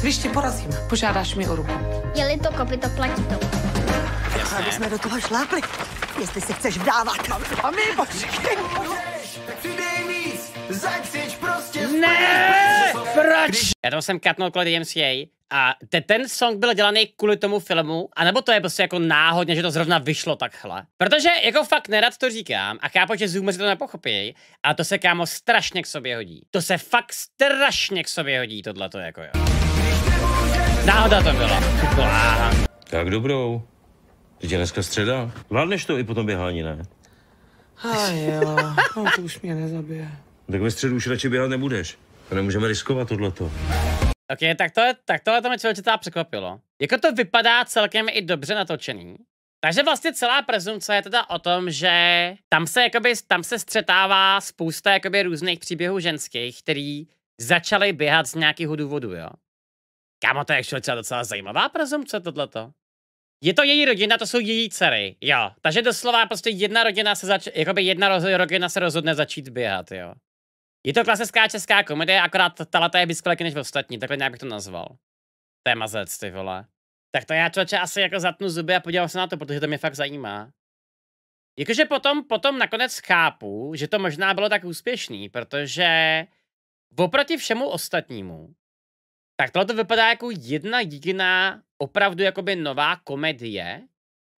Když tě porazím, požádáš mi o ruku. Je-li to platí to. Jasně. Aby jsme do toho šlápli, jestli se chceš vdávat. A my, počkej. prostě ne! Proč? Já to jsem katnul kvůli DMCA a te, ten song byl dělaný kvůli tomu filmu, anebo to je prostě jako náhodně, že to zrovna vyšlo takhle. Protože jako fakt nerad to říkám a chápu, že Zoomeři to nepochopí, a to se kámo strašně k sobě hodí. To se fakt strašně k sobě hodí tohleto jako jo. Náhoda to byla. Bláha. Tak dobrou. Teď je dneska středa. Vládneš to i potom běhání, ne? A jo, no to už mě nezabije. Tak ve středu už radši běhat nebudeš. To nemůžeme riskovat tohleto. Ok, tak, tohle, tak tohle to mě člověčitá překvapilo. Jako to vypadá celkem i dobře natočený. Takže vlastně celá prezumce je teda o tom, že tam se, jakoby, tam se střetává spousta jakoby, různých příběhů ženských, který začaly běhat z nějakého důvodu, jo. Kámo, to je třeba docela zajímavá prezumce tohleto. Je to její rodina, to jsou její dcery, jo. Takže doslova prostě jedna rodina se zač- jakoby jedna rodina se rozhodne začít běhat, jo. Je to klasická česká komedie, akorát tato je víc než ostatní, takhle nějak bych to nazval. To je mazec, ty vole. Tak to já člověče asi jako zatnu zuby a podíval se na to, protože to mě fakt zajímá. Jakože potom, potom nakonec chápu, že to možná bylo tak úspěšný, protože oproti všemu ostatnímu, tak tohle to vypadá jako jedna jediná opravdu jakoby nová komedie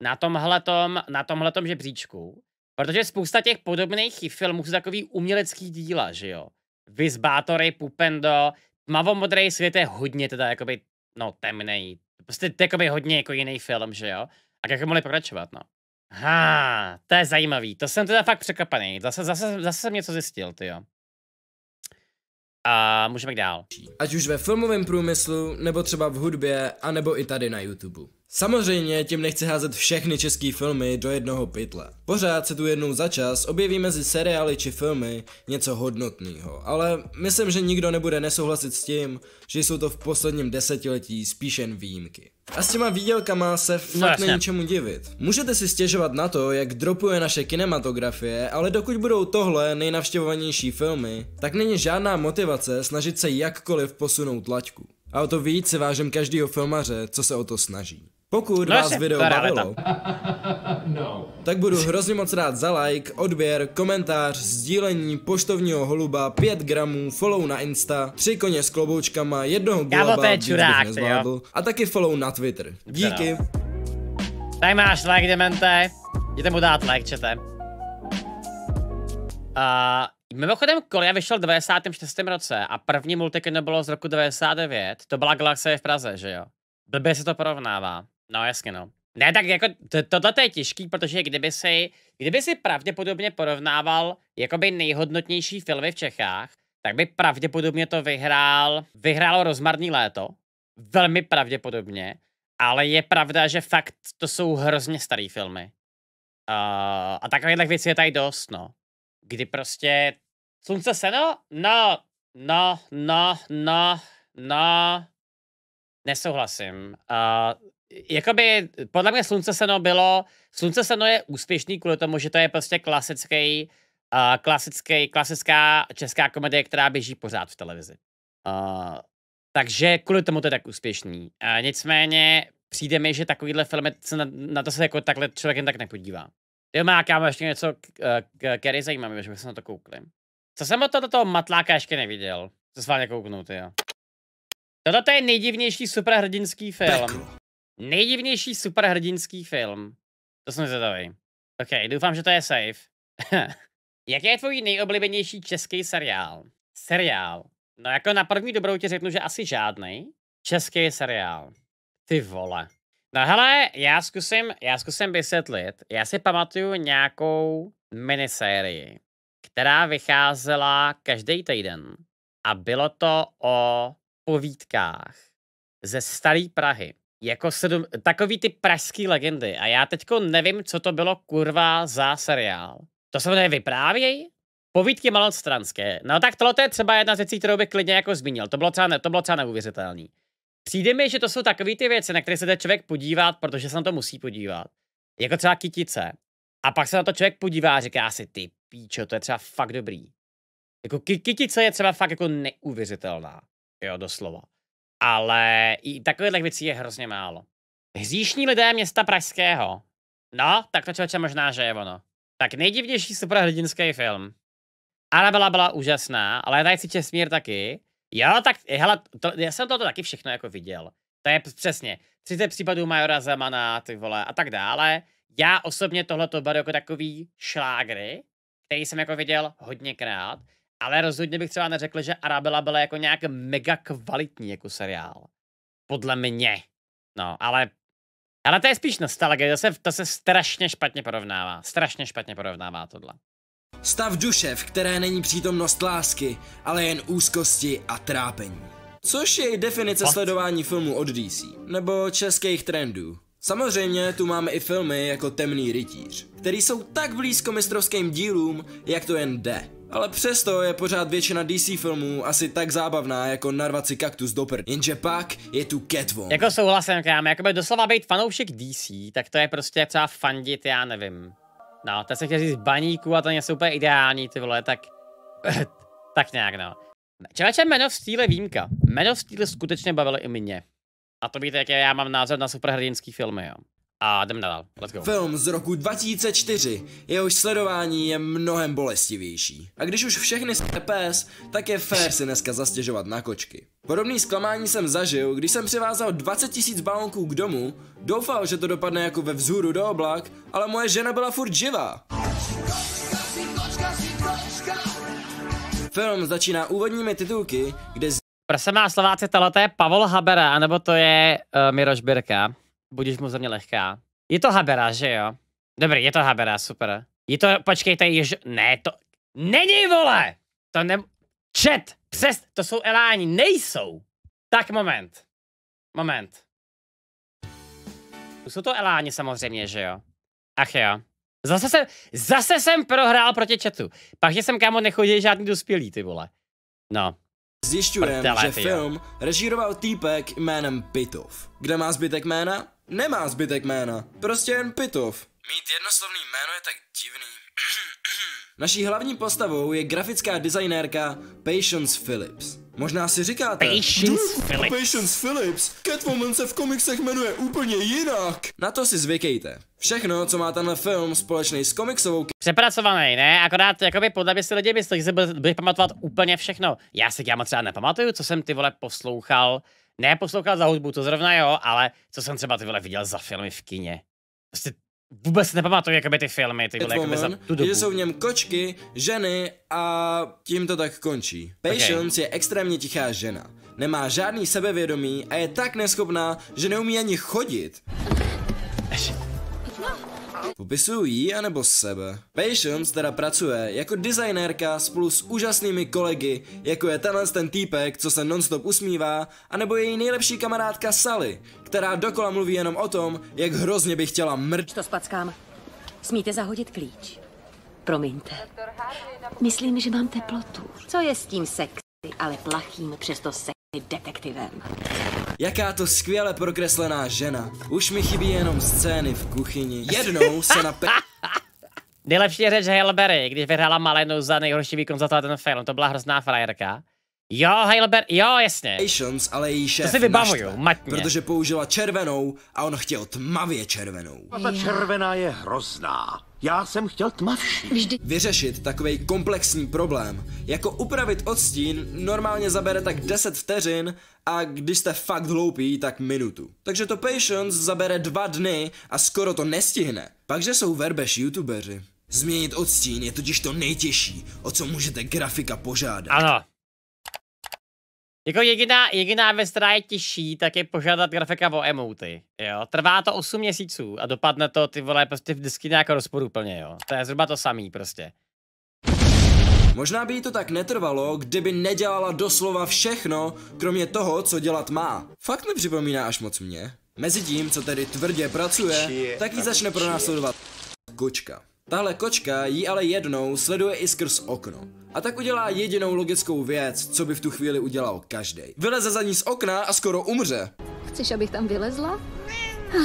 na tomhletom, na tomhletom žebříčku. Protože spousta těch podobných filmů jsou takový umělecký díla, že jo. Vizbátory, Pupendo, Tmavomodrý svět je hodně teda jakoby, no, temnej. Prostě to je jakoby hodně jako jiný film, že jo. A jak mohli pokračovat, no. Ha, to je zajímavý. To jsem teda fakt překapaný. Zase, zase, zase jsem něco zjistil, ty jo. A můžeme k dál. Ať už ve filmovém průmyslu, nebo třeba v hudbě, anebo i tady na YouTube. Samozřejmě tím nechci házet všechny české filmy do jednoho pytle. Pořád se tu jednou za čas objeví mezi seriály či filmy něco hodnotného, ale myslím, že nikdo nebude nesouhlasit s tím, že jsou to v posledním desetiletí spíš jen výjimky. A s těma výdělkama se fakt no, není čemu divit. Můžete si stěžovat na to, jak dropuje naše kinematografie, ale dokud budou tohle nejnavštěvovanější filmy, tak není žádná motivace snažit se jakkoliv posunout laťku. A o to víc si vážím každého filmaře, co se o to snaží. Pokud no vás video bavilo, *laughs* no. tak budu hrozně moc rád za like, odběr, komentář, sdílení, poštovního holuba, 5 gramů, follow na Insta, tři koně s kloboučkama, jednoho gulaba, čurák, nezvládl, a taky follow na Twitter. Díky. Tak máš like, demente. Jděte mu dát like, čete. A uh, mimochodem, Korea vyšel v 96. roce a první multikino bylo z roku 99. To byla Galaxie v Praze, že jo? Blbě se to porovnává. No jasně, no. Ne, tak jako to, tohle to je těžký, protože kdyby si, kdyby si pravděpodobně porovnával jakoby nejhodnotnější filmy v Čechách, tak by pravděpodobně to vyhrál, vyhrálo rozmarný léto. Velmi pravděpodobně. Ale je pravda, že fakt to jsou hrozně starý filmy. Uh, a takových věcí je tady dost, no. Kdy prostě Slunce no? No, no, no, no, no. Nesouhlasím. Uh, jakoby, podle mě Slunce seno bylo, Slunce seno je úspěšný kvůli tomu, že to je prostě klasický, uh, klasický, klasická česká komedie, která běží pořád v televizi. Uh, takže kvůli tomu to je tak úspěšný. Uh, nicméně přijde mi, že takovýhle filmy, na, na to se jako takhle člověk jen tak nepodívá. Jo, má kámo ještě něco, který zajímavý, že bychom na to koukli. Co jsem od toho matláka ještě neviděl? Co s vámi kouknout, jo. Toto je nejdivnější superhrdinský film. Nejdivnější superhrdinský film. To jsem zvědavý. OK, doufám, že to je safe. *laughs* Jaký je tvůj nejoblíbenější český seriál? Seriál. No jako na první dobrou ti řeknu, že asi žádný. Český seriál. Ty vole. No hele, já zkusím, já zkusím vysvětlit. Já si pamatuju nějakou minisérii, která vycházela každý týden. A bylo to o povídkách ze staré Prahy. Jako sedm, takový ty pražský legendy. A já teďko nevím, co to bylo kurva za seriál. To se jmenuje Vyprávěj? Povídky malostranské. No tak tohle je třeba jedna z věcí, kterou bych klidně jako zmínil. To bylo třeba, ne, to bylo třeba neuvěřitelný. Přijde mi, že to jsou takové ty věci, na které se jde člověk podívat, protože se na to musí podívat. Jako třeba kytice. A pak se na to člověk podívá a říká si, ty píčo, to je třeba fakt dobrý. Jako kytice je třeba fakt jako neuvěřitelná. Jo, doslova ale i takových věcí je hrozně málo. Hříšní lidé města Pražského. No, tak to člověče možná, že je ono. Tak nejdivnější superhrdinský film. Arabela byla úžasná, ale si Česmír taky. Jo, tak hele, to, já jsem toto taky všechno jako viděl. To je přesně. 30 případů Majora Zemana, ty vole, a tak dále. Já osobně tohle to beru jako takový šlágry, který jsem jako viděl hodněkrát. Ale rozhodně bych třeba neřekl, že Arabela byla jako nějak mega kvalitní jako seriál. Podle mě. No, ale ale to je spíš nostalgie, to se, to se strašně špatně porovnává. Strašně špatně porovnává tohle. Stav duše, v které není přítomnost lásky, ale jen úzkosti a trápení. Což je definice What? sledování filmů od DC, nebo českých trendů. Samozřejmě tu máme i filmy jako Temný rytíř, který jsou tak blízko mistrovským dílům, jak to jen jde. Ale přesto je pořád většina DC filmů asi tak zábavná jako narvat si kaktus do prd. Jenže pak je tu Catwoman. Jako souhlasem, kámo, jakoby doslova být fanoušek DC, tak to je prostě třeba fandit, já nevím. No, teď se chtěl říct baníku a to je úplně ideální, ty vole, tak... *laughs* tak nějak, no. Čeleče Man of Steel je výjimka. Man of Steel skutečně bavil i mě. A to víte, jaké já mám názor na superhrdinský filmy, jo a jdem dál. Let's go. Film z roku 2004, jehož sledování je mnohem bolestivější. A když už všechny z pes, tak je fér si dneska zastěžovat na kočky. Podobný zklamání jsem zažil, když jsem přivázal 20 tisíc balonků k domu, doufal, že to dopadne jako ve vzhůru do oblak, ale moje žena byla furt živá. Film začíná úvodními titulky, kde z... Prosím vás, Slováci, tohle je Pavel Habera, anebo to je uh, Miroš Birka budíš mu mě lehká. Je to Habera, že jo? Dobrý, je to Habera, super. Je to, počkejte, jež... Ne, to... Není, vole! To ne... Čet! Přes... To jsou eláni, nejsou! Tak, moment. Moment. Jsou to eláni samozřejmě, že jo? Ach jo. Zase jsem, zase jsem prohrál proti chatu. Pak, že jsem kámo nechodil žádný dospělý, ty vole. No. Zjišťujem, že film režíroval týpek jménem Pitov. Kde má zbytek jména? Nemá zbytek jména, prostě jen Pitov. Mít jednoslovný jméno je tak divný. *clears throat* Naší hlavní postavou je grafická designérka Patience Phillips. Možná si říkáte... Patience Phillips. Patience Phillips? Catwoman se v komiksech jmenuje úplně jinak. Na to si zvykejte. Všechno, co má tenhle film společný s komiksovou... Přepracovaný, ne? Akorát, jakoby podle mě si lidi mysleli, že byli pamatovat úplně všechno. Já si já třeba nepamatuju, co jsem ty vole poslouchal poslouchat za hudbu, to zrovna jo, ale co jsem třeba ty vole viděl za filmy v kině. Prostě vůbec nepamatuju, jakoby ty filmy, ty vole, jakoby za tu dobu. Že jsou v něm kočky, ženy a tím to tak končí. Patience okay. je extrémně tichá žena. Nemá žádný sebevědomí a je tak neschopná, že neumí ani chodit. Popisuju jí anebo sebe. Patience teda pracuje jako designérka spolu s úžasnými kolegy, jako je tenhle ten týpek, co se nonstop usmívá, anebo její nejlepší kamarádka Sally, která dokola mluví jenom o tom, jak hrozně by chtěla mrt... To spackám. Smíte zahodit klíč. Promiňte. Myslím, že mám teplotu. Co je s tím sexy, ale plachým přesto sexy detektivem. Jaká to skvěle prokreslená žena. Už mi chybí jenom scény v kuchyni. Jednou se na pe... *laughs* Nejlepší řeč Hailberry, když vyhrála Malenu za nejhorší výkon za ten film. No, to byla hrozná frajerka. Jo, Hailberry, jo, jasně. Patience, ale její šéf to si vybavuju, matně. Protože použila červenou a on chtěl tmavě červenou. Ta červená je hrozná. Já jsem chtěl tmavší. Vždy. Vyřešit takový komplexní problém, jako upravit odstín, normálně zabere tak 10 vteřin a když jste fakt hloupí, tak minutu. Takže to Patience zabere dva dny a skoro to nestihne. Pakže jsou verbež youtubeři. Změnit odstín je totiž to nejtěžší, o co můžete grafika požádat. Ano. Jako jediná, jediná věc, která je těžší, tak je požádat grafika o emoty, jo. Trvá to 8 měsíců a dopadne to, ty vole, prostě vždycky nějak rozporuplně, jo. To je zhruba to samý prostě. Možná by jí to tak netrvalo, kdyby nedělala doslova všechno, kromě toho, co dělat má. Fakt mi připomíná až moc mě. Mezi tím, co tedy tvrdě pracuje, tak ji začne pronásledovat kočka. Tahle kočka jí ale jednou sleduje i skrz okno. A tak udělá jedinou logickou věc, co by v tu chvíli udělal každý. Vyleze za ní z okna a skoro umře. Chceš, abych tam vylezla? *laughs*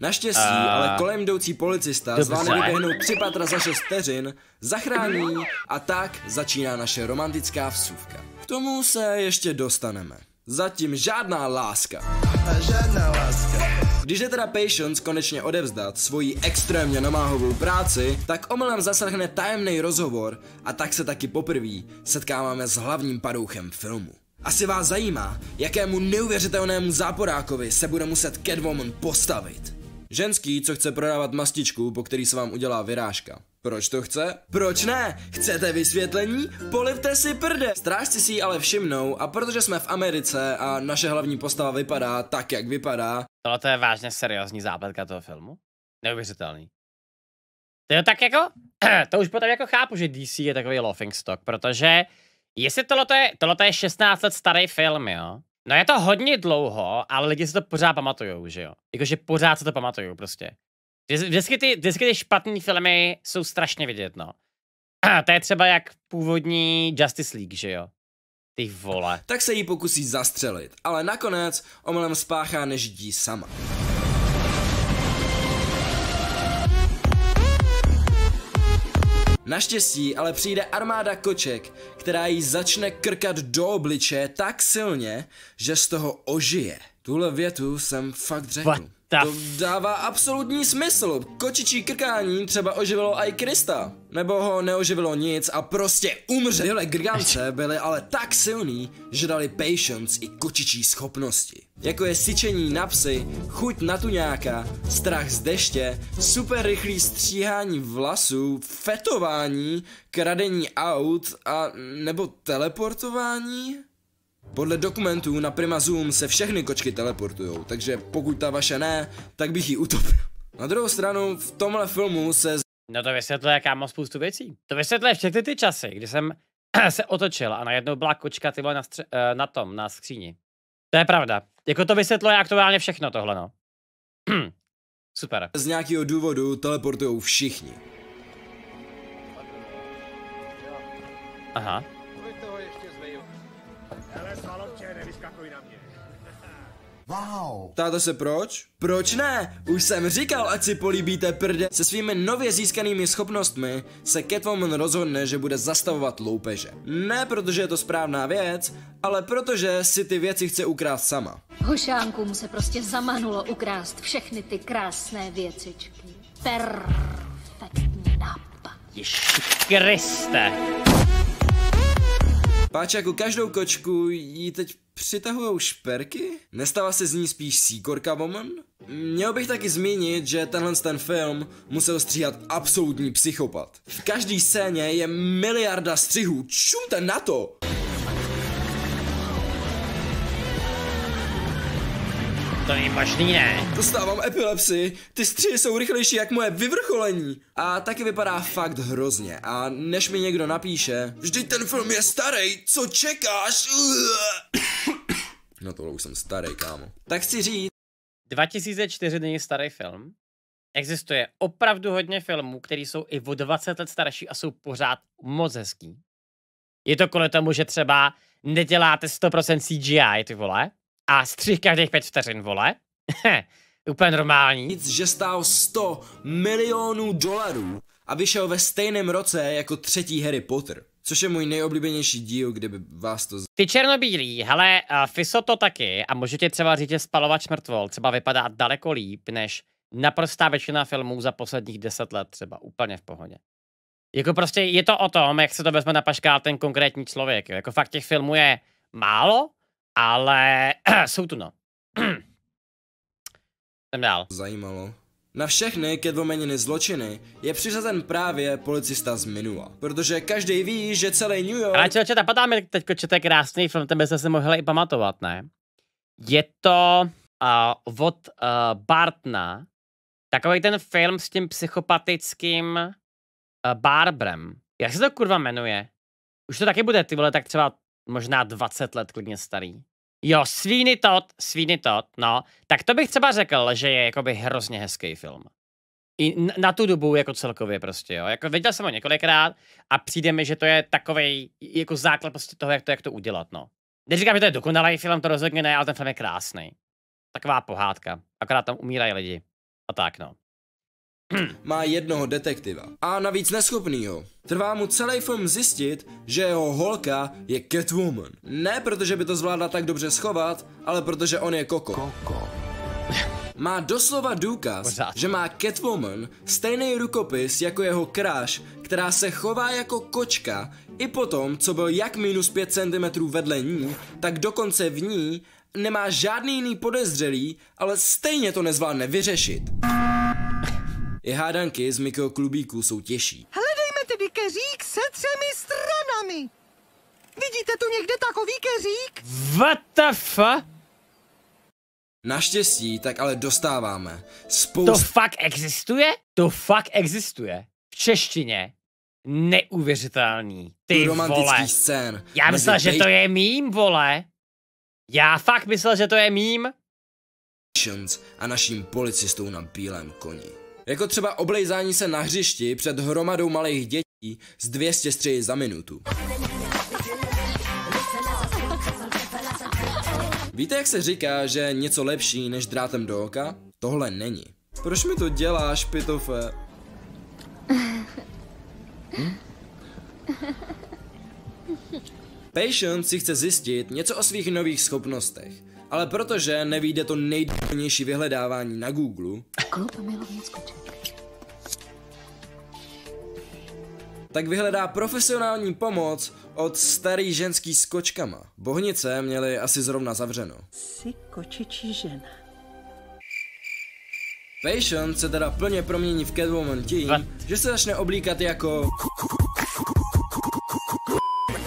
Naštěstí, uh, ale kolem jdoucí policista zvládne vyběhnout tři patra za šest vteřin, zachrání a tak začíná naše romantická vsuvka. K tomu se ještě dostaneme. Zatím žádná láska. žádná láska. Když je teda Patience konečně odevzdat svoji extrémně namáhovou práci, tak omylem zaslechne tajemný rozhovor a tak se taky poprvé setkáváme s hlavním padouchem filmu. Asi vás zajímá, jakému neuvěřitelnému záporákovi se bude muset Catwoman postavit. Ženský, co chce prodávat mastičku, po který se vám udělá vyrážka. Proč to chce? Proč ne? Chcete vysvětlení? Polivte si prde! Strážci si ji ale všimnou a protože jsme v Americe a naše hlavní postava vypadá tak, jak vypadá... Tohle to je vážně seriózní zápletka toho filmu? Neuvěřitelný. To je tak jako, *clears throat* to už potom jako chápu, že DC je takový laughing stock, protože jestli tohle je, tohle je 16 let starý film, jo, No je to hodně dlouho, ale lidi se to pořád pamatujou, že jo? Jakože pořád se to pamatujou prostě. Vždycky ty, vždycky ty špatný filmy jsou strašně vidět, no. *clears throat* To je třeba jak původní Justice League, že jo? Ty vole. Tak se jí pokusí zastřelit, ale nakonec omylem spáchá, než jí sama. Naštěstí ale přijde armáda koček, která jí začne krkat do obličeje tak silně, že z toho ožije. Tuhle větu jsem fakt řekl. What to dává absolutní smysl. Kočičí krkání třeba oživilo i Krista. Nebo ho neoživilo nic a prostě umře. Tyhle grgance byly ale tak silný, že dali patience i kočičí schopnosti. Jako je syčení na psy, chuť na tuňáka, strach z deště, super rychlý stříhání vlasů, fetování, kradení aut a nebo teleportování? Podle dokumentů na Prima Zoom se všechny kočky teleportujou, takže pokud ta vaše ne, tak bych ji utopil. Na druhou stranu, v tomhle filmu se... No to vysvětluje kámo spoustu věcí. To vysvětluje všechny ty časy, kdy jsem *clears throat* se otočil a najednou byla kočka ty na, stř- eh, na tom, na skříni. To je pravda. Jako to vysvětluje aktuálně všechno tohle, no. *clears throat* Super. Z nějakého důvodu teleportujou všichni. Aha. Wow. Ptáte se proč? Proč ne? Už jsem říkal, ať si políbíte prde. Se svými nově získanými schopnostmi se Catwoman rozhodne, že bude zastavovat loupeže. Ne protože je to správná věc, ale protože si ty věci chce ukrást sama. Hošánku mu se prostě zamanulo ukrást všechny ty krásné věcičky. Perfektní nápad. Ježiš Kriste. Páč jako každou kočku jí teď přitahují šperky? Nestala se z ní spíš síkorka woman? Měl bych taky zmínit, že tenhle ten film musel stříhat absolutní psychopat. V každý scéně je miliarda střihů, čumte na to! To není možný, ne? Dostávám epilepsii, ty střihy jsou rychlejší jak moje vyvrcholení. A taky vypadá fakt hrozně. A než mi někdo napíše, vždyť ten film je starý, co čekáš? No tohle už jsem starý, kámo. Tak chci říct. 2004 není starý film. Existuje opravdu hodně filmů, které jsou i o 20 let starší a jsou pořád moc hezký. Je to kvůli tomu, že třeba neděláte 100% CGI, ty vole, a střih každých pět vteřin, vole. *laughs* Úplně normální. Nic, že stál 100 milionů dolarů a vyšel ve stejném roce jako třetí Harry Potter. Což je můj nejoblíbenější díl, kdyby vás to... Ty černobílí, hele, eh, Fiso to taky a můžete třeba říct, že spalovač mrtvol třeba vypadá daleko líp, než naprostá většina filmů za posledních deset let třeba, úplně v pohodě. Jako prostě je to o tom, jak se to vezme na paškál ten konkrétní člověk, jo. jako fakt těch filmů je málo, ale *clears throat* jsou tu no. *clears throat* Jsem dál. Zajímalo. Na všechny dvomeniny zločiny je přiřazen právě policista z minula. Protože každý ví, že celý New York... Ale čele, četa, padá mi teď je krásný film, ten byste se mohli i pamatovat, ne? Je to uh, od uh, Bartna, takový ten film s tím psychopatickým uh, Barbrem. Jak se to kurva jmenuje? Už to taky bude, ty vole, tak třeba možná 20 let klidně starý. Jo, Sweeney Todd, Sweeney Todd, no. Tak to bych třeba řekl, že je jakoby hrozně hezký film. I na tu dobu jako celkově prostě, jo. Jako viděl jsem ho několikrát a přijde mi, že to je takový jako základ prostě toho, jak to, jak to udělat, no. Neříkám, že to je dokonalý film, to rozhodně ne, ale ten film je krásný. Taková pohádka. Akorát tam umírají lidi. A tak, no. *clears throat* Má jednoho detektiva. A navíc neschopnýho. Trvá mu celý film zjistit, že jeho holka je Catwoman. Ne protože by to zvládla tak dobře schovat, ale protože on je koko. Koko. Má doslova důkaz, Pořád. že má Catwoman stejný rukopis jako jeho kráš, která se chová jako kočka i potom, co byl jak minus 5 cm vedle ní, tak dokonce v ní nemá žádný jiný podezřelý, ale stejně to nezvládne vyřešit. I hádanky z mikroklubíků jsou těžší. Hledejme tedy keřík se třemi stranami. Vidíte tu někde takový keřík? What the fuck? Naštěstí tak ale dostáváme spoustu... To fakt existuje? To fakt existuje. V češtině. Neuvěřitelný. Ty romantický vole. scén. Já myslel, že to je mým, vole. Já fakt myslel, že to je mím. A naším policistou na bílém koni. Jako třeba oblejzání se na hřišti před hromadou malých dětí z 200 střih za minutu. Víte, jak se říká, že něco lepší než drátem do oka? Tohle není. Proč mi to děláš, pitofe? Hm? Patient si chce zjistit něco o svých nových schopnostech. Ale protože nevíde to nejdůležitější vyhledávání na Google, tak vyhledá profesionální pomoc od starý ženský s kočkama. Bohnice měly asi zrovna zavřeno. Jsi kočičí žena. Patient se teda plně promění v Catwoman tím, že se začne oblíkat jako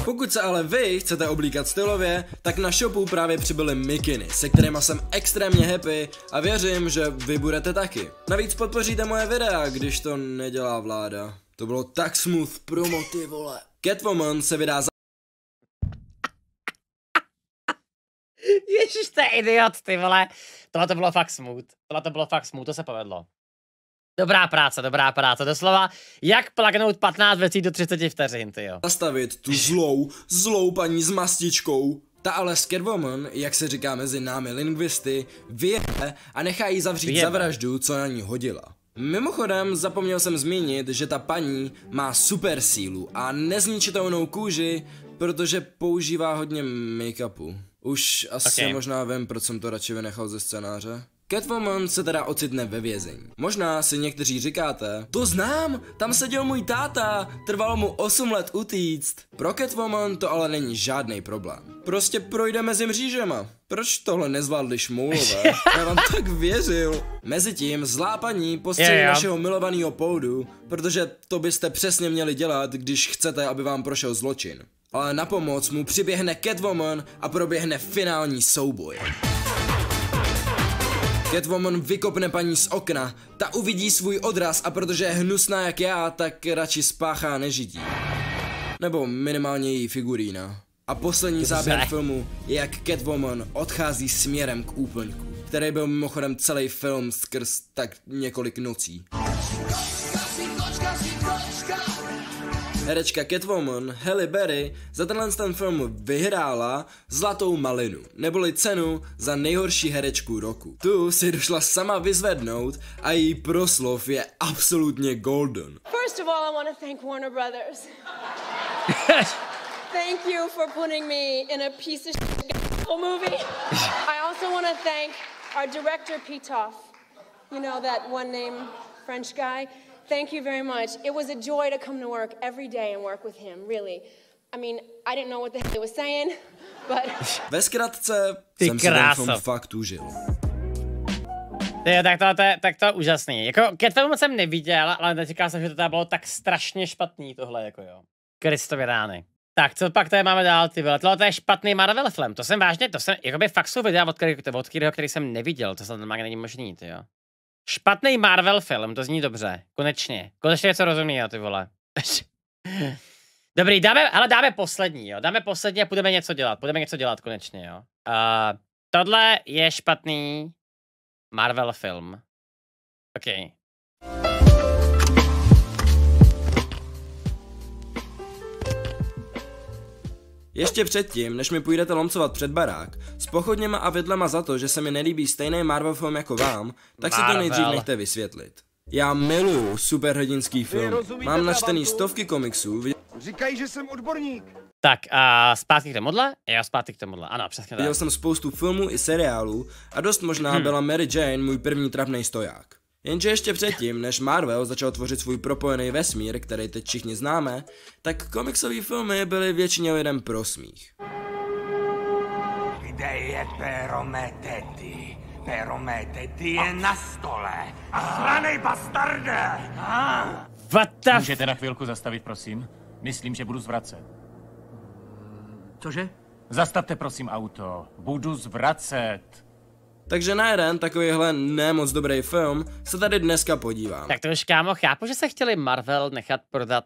pokud se ale vy chcete oblíkat stylově, tak na shopu právě přibyly mikiny, se kterými jsem extrémně happy a věřím, že vy budete taky. Navíc podpoříte moje videa, když to nedělá vláda. To bylo tak smooth promo, ty vole. Catwoman se vydá za... Ježiš, to je idiot, ty vole. Tohle to bylo fakt smooth. Tohle to bylo fakt smooth, to se povedlo. Dobrá práce, dobrá práce, doslova. Jak plaknout 15 věcí do 30 vteřin, ty jo. Zastavit tu zlou, zlou paní s mastičkou. Ta ale Skerwoman, jak se říká mezi námi lingvisty, vyjebe a nechá jí zavřít vyjebe. za vraždu, co na ní hodila. Mimochodem, zapomněl jsem zmínit, že ta paní má super sílu a nezničitelnou kůži, protože používá hodně make-upu. Už asi okay. možná vím, proč jsem to radši vynechal ze scénáře. Catwoman se teda ocitne ve vězení. Možná si někteří říkáte, to znám, tam seděl můj táta, trvalo mu 8 let utíct. Pro Catwoman to ale není žádný problém. Prostě projde mezi mřížema. Proč tohle nezvládli šmoulové? *laughs* Já vám tak věřil. Mezitím zlá paní postřelí yeah, yeah. našeho milovaného poudu, protože to byste přesně měli dělat, když chcete, aby vám prošel zločin. Ale na pomoc mu přiběhne Catwoman a proběhne finální souboj. Catwoman vykopne paní z okna, ta uvidí svůj odraz a protože je hnusná jak já, tak radši spáchá nežití. Nebo minimálně její figurína. A poslední záběr filmu je jak Catwoman odchází směrem k úplňku, který byl mimochodem celý film skrz tak několik nocí. Herečka Catwoman Halle Berry za tenhle ten film vyhrála Zlatou malinu, neboli cenu za nejhorší herečku roku. Tu si došla sama vyzvednout a její proslov je absolutně golden. First of all, I want to thank Warner Brothers. *laughs* thank you for putting me in a piece of shit movie. *laughs* I also want to thank our director Pitoff. You know that one name French guy. Thank you very much. It was a joy to come to work every day and work with him, really. I mean, I didn't know what the hell he was saying, *laughs* but... *laughs* Ve zkratce Ty jsem krása. se ten fakt užil. Jo, tak to, to, je- tak to je úžasný. Jako, ke tomu jsem neviděl, ale neříkal jsem, že to teda bylo tak strašně špatný tohle, jako jo. Kristovi rány. Tak, co pak tady máme dál, ty vole? Tohle to je špatný Marvel film, to jsem vážně, to jsem, jakoby fakt jsou videa od, Kerry- od Kyrieho, který jsem neviděl, to se normálně není možný, ty jo. Špatný Marvel film, to zní dobře. Konečně. Konečně něco rozumí, jo, ty vole. *laughs* Dobrý, dáme, ale dáme poslední, jo. Dáme poslední a budeme něco dělat. Budeme něco dělat konečně, jo. Uh, tohle je špatný Marvel film. Okay. Ještě předtím, než mi půjdete lomcovat před barák, s pochodněma a vidlema za to, že se mi nelíbí stejný Marvel film jako vám, tak si to nejdřív nechte vysvětlit. Já miluju superhrdinský film. Mám načtený stovky komiksů. Říkají, že jsem odborník. Tak a zpátky k modle? Jo, zpátky k modle. ano, přesně tak. Viděl jsem spoustu filmů i seriálů a dost možná hmm. byla Mary Jane můj první trapný stoják. Jenže ještě předtím, než Marvel začal tvořit svůj propojený vesmír, který teď všichni známe, tak komiksové filmy byly většině lidem pro smích. Kde je Perometety? Perometety je na stole! Slanej bastarde! What the... Můžete na chvilku zastavit, prosím? Myslím, že budu zvracet. Cože? Zastavte, prosím, auto. Budu zvracet. Takže na jeden takovýhle nemoc dobrý film se tady dneska podívám. Tak to už kámo, chápu, že se chtěli Marvel nechat prodat.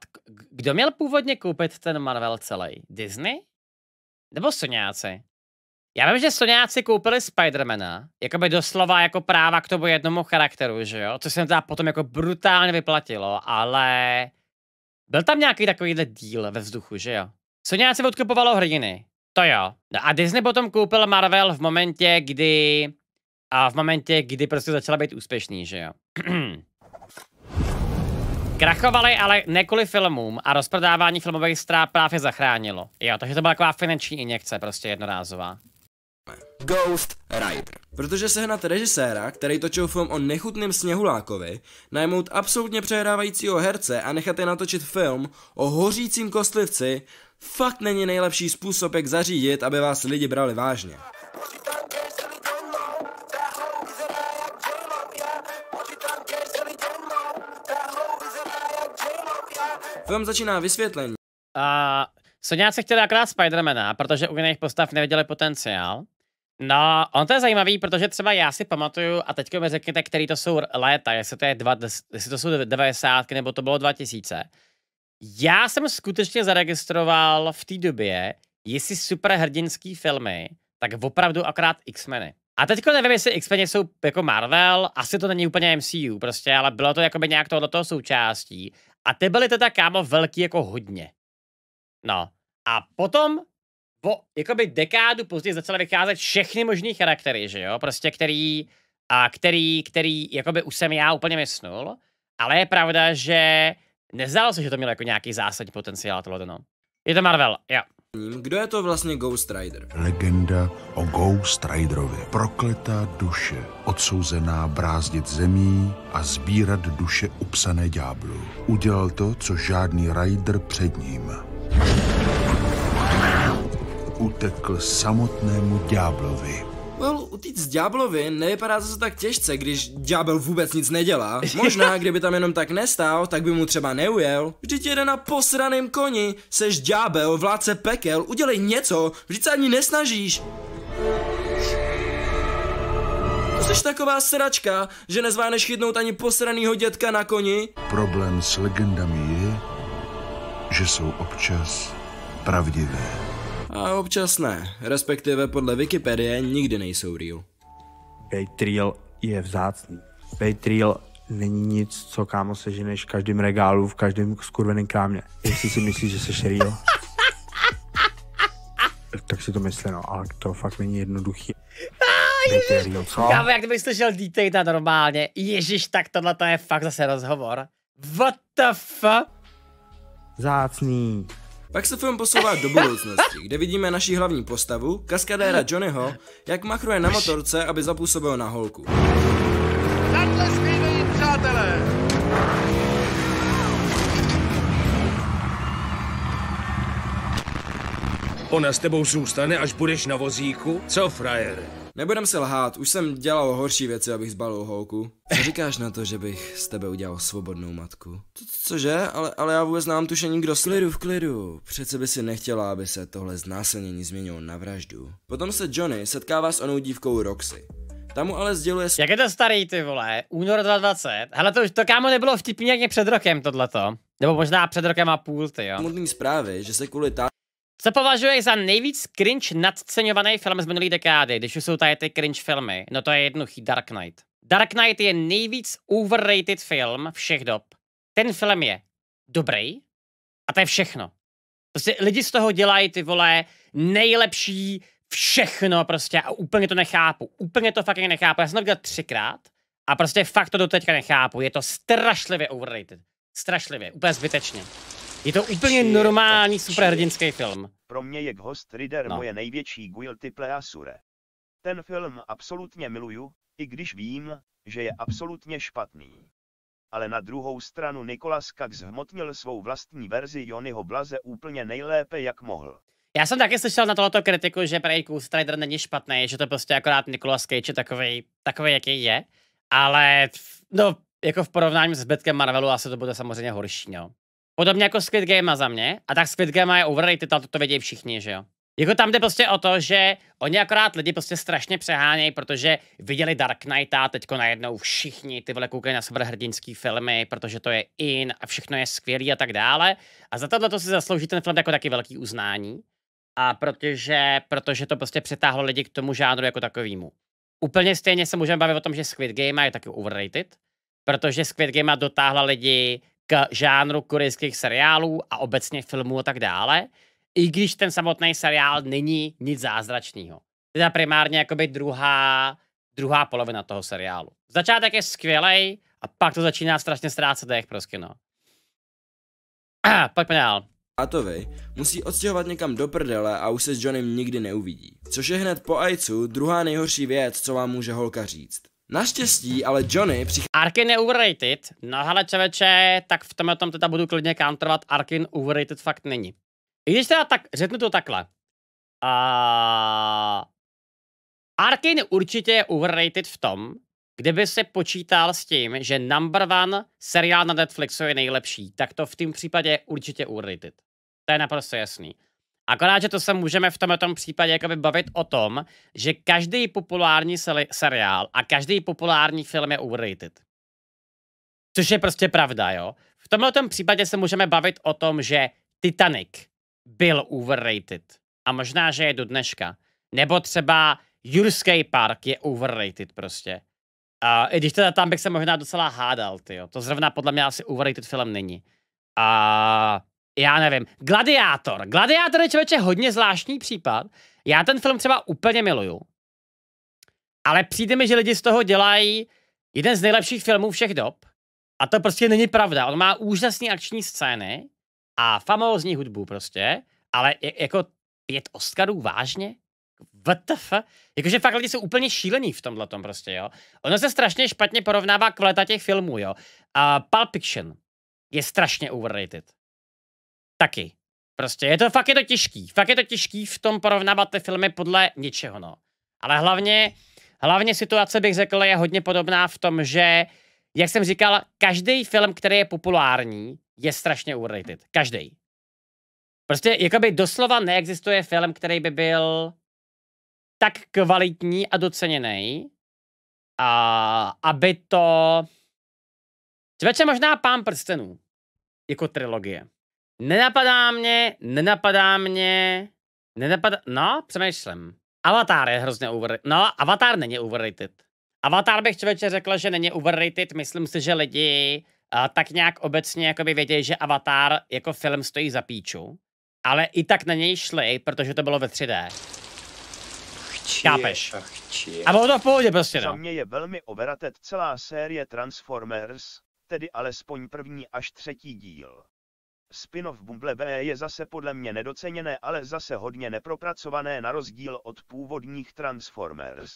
Kdo měl původně koupit ten Marvel celý? Disney? Nebo Soňáci? Já vím, že Soňáci koupili Spidermana, jako by doslova jako práva k tomu jednomu charakteru, že jo? Co se jim teda potom jako brutálně vyplatilo, ale... Byl tam nějaký takovýhle díl ve vzduchu, že jo? Soňáci odkupovalo hrdiny, to jo. No a Disney potom koupil Marvel v momentě, kdy a v momentě, kdy prostě začala být úspěšný, že jo. *clears throat* Krachovali ale nekoli filmům a rozprodávání filmových strát právě zachránilo. Jo, takže to byla taková finanční injekce, prostě jednorázová. Ghost Rider. Protože sehnat režiséra, který točil film o nechutném sněhulákovi, najmout absolutně přehrávajícího herce a nechat je natočit film o hořícím kostlivci, fakt není nejlepší způsob, jak zařídit, aby vás lidi brali vážně. Film začíná vysvětlení. A uh, Soňáci chtěli akorát Spidermana, protože u jiných postav neviděli potenciál. No, on to je zajímavý, protože třeba já si pamatuju, a teďka mi řekněte, který to jsou léta, jestli to, je dva, jestli to jsou 90, nebo to bylo 2000. Já jsem skutečně zaregistroval v té době, jestli superhrdinský filmy, tak opravdu akorát X-meny. A teďko nevím, jestli x jsou jako Marvel, asi to není úplně MCU prostě, ale bylo to jakoby nějak tohoto toho součástí. A ty byly teda, kámo, velký jako hodně. No. A potom po jakoby dekádu později začaly vycházet všechny možný charaktery, že jo? Prostě který, a který, který jakoby už jsem já úplně mysnul. Ale je pravda, že nezdálo se, že to mělo jako nějaký zásadní potenciál tohle, no. Je to Marvel, jo. Kdo je to vlastně Ghost Rider? Legenda o Ghost Riderovi. Prokletá duše, odsouzená brázdit zemí a sbírat duše upsané ďáblu. Udělal to, co žádný Rider před ním. Utekl samotnému ďáblovi. Well, utíct ďáblovi nevypadá zase tak těžce, když ďábel vůbec nic nedělá. Možná, kdyby tam jenom tak nestál, tak by mu třeba neujel. Vždyť jede na posraném koni, seš ďábel, vládce pekel, udělej něco, vždyť se ani nesnažíš. Jsi taková sračka, že nezváneš chytnout ani posranýho dětka na koni? Problém s legendami je, že jsou občas pravdivé. A občas ne, respektive podle Wikipedie nikdy nejsou real. Baitreel je vzácný. Baitreel není nic, co kámo seženeš v každém regálu, v každém skurveném krámě. Jestli si myslíš, že se real, *laughs* tak si to myslí, no, ale to fakt není jednoduchý. Ah, Ježiš, kámo, jak bych slyšel na normálně. Ježíš, tak tohle to je fakt zase rozhovor. What the fuck? Zácný. Pak se film posouvá do budoucnosti, kde vidíme naši hlavní postavu, kaskadéra Johnnyho, jak machruje na motorce, aby zapůsobil na holku. Ona s tebou zůstane, až budeš na vozíku? Co, frajer? Nebudem si lhát, už jsem dělal horší věci, abych zbalil holku. Co říkáš na to, že bych z tebe udělal svobodnou matku? Co, cože? Ale, ale já vůbec nám tušení, kdo v klidu, v klidu. Přece by si nechtěla, aby se tohle znásilnění změnilo na vraždu. Potom se Johnny setkává s onou dívkou Roxy. Tam mu ale sděluje... Jak je to starý, ty vole? Únor 2020. Hele, to už to kámo nebylo vtipný jak před rokem tohleto. Nebo možná před rokem a půl, ty jo. Smutný zprávy, že se kvůli tá... Co považuje za nejvíc cringe nadceňovaný film z minulé dekády, když jsou tady ty cringe filmy? No to je jednoduchý Dark Knight. Dark Knight je nejvíc overrated film všech dob. Ten film je dobrý a to je všechno. Prostě lidi z toho dělají ty vole nejlepší všechno prostě a úplně to nechápu. Úplně to fucking nechápu. Já jsem to viděl třikrát a prostě fakt to do teďka nechápu. Je to strašlivě overrated. Strašlivě, úplně zbytečně. Je to úplně normální superhrdinský film. Pro mě je Ghost Rider no. moje největší guilty pleasure. Ten film absolutně miluju, i když vím, že je absolutně špatný. Ale na druhou stranu Nikolas Kak zhmotnil svou vlastní verzi Jonyho Blaze úplně nejlépe, jak mohl. Já jsem taky slyšel na tohoto kritiku, že Prey Ghost Rider není špatný, že to prostě akorát Nikolas Cage je takový, takový, jaký je. Ale no, jako v porovnání s zbytkem Marvelu asi to bude samozřejmě horší, no. Podobně jako Squid Game za mě. A tak Squid Game je overrated, ale to, to vědí všichni, že jo. Jako tam jde prostě o to, že oni akorát lidi prostě strašně přehánějí, protože viděli Dark Knighta a teďko najednou všichni ty vole koukají na superhrdinský filmy, protože to je in a všechno je skvělý a tak dále. A za tohle to si zaslouží ten film jako taky velký uznání. A protože, protože to prostě přetáhlo lidi k tomu žánru jako takovýmu. Úplně stejně se můžeme bavit o tom, že Squid Game je taky overrated, protože Squid Game dotáhla lidi k žánru korejských seriálů a obecně filmů a tak dále, i když ten samotný seriál není nic zázračného. je primárně jakoby druhá, druhá polovina toho seriálu. Začátek je skvělej a pak to začíná strašně ztrácet dech prostě, no. Ah, pojďme dál. Tátovi musí odstěhovat někam do prdele a už se s Johnem nikdy neuvidí. Což je hned po Aicu druhá nejhorší věc, co vám může holka říct. Naštěstí, ale Johnny přichází... Arkin je overrated, no hele čeveče, tak v tomhle tom teda budu klidně counterovat, Arkin overrated fakt není. I když teda tak, řeknu to takhle. A... Arkin určitě je overrated v tom, kdyby se počítal s tím, že number one seriál na Netflixu je nejlepší, tak to v tom případě je určitě overrated. To je naprosto jasný. Akorát, že to se můžeme v tomto případě jakoby bavit o tom, že každý populární seri seriál a každý populární film je overrated. Což je prostě pravda, jo. V tomto případě se můžeme bavit o tom, že Titanic byl overrated. A možná, že je do dneška. Nebo třeba Jurský park je overrated prostě. A i když teda tam bych se možná docela hádal, ty jo. To zrovna podle mě asi overrated film není. A já nevím, Gladiátor. Gladiátor je člověče hodně zvláštní případ. Já ten film třeba úplně miluju. Ale přijde mi, že lidi z toho dělají jeden z nejlepších filmů všech dob. A to prostě není pravda. On má úžasné akční scény a famózní hudbu prostě, ale je, jako pět Oscarů vážně? WTF? Jakože fakt lidi jsou úplně šílení v tomhle tom prostě, jo. Ono se strašně špatně porovnává kvalita těch filmů, jo. Uh, Pulp Fiction je strašně overrated taky. Prostě je to, fakt je to těžký. Fakt je to těžký v tom porovnávat ty filmy podle něčeho, no. Ale hlavně, hlavně situace bych řekl je hodně podobná v tom, že, jak jsem říkal, každý film, který je populární, je strašně overrated. Každý. Prostě jakoby doslova neexistuje film, který by byl tak kvalitní a doceněný, a aby to... Čveče možná Pán prstenů, jako trilogie. Nenapadá mě, nenapadá mě, nenapadá, no, přemýšlím. Avatar je hrozně overrated. No, Avatar není overrated. Avatar bych člověče řekl, že není overrated, myslím si, že lidi uh, tak nějak obecně jakoby vědějí, že Avatar jako film stojí za píču, ale i tak na něj šli, protože to bylo ve 3D. Chápeš. A bylo to v pohodě prostě, no. Za mě je velmi overrated celá série Transformers, tedy alespoň první až třetí díl. Spin-off Bumble B je zase podle mě nedoceněné, ale zase hodně nepropracované na rozdíl od původních Transformers.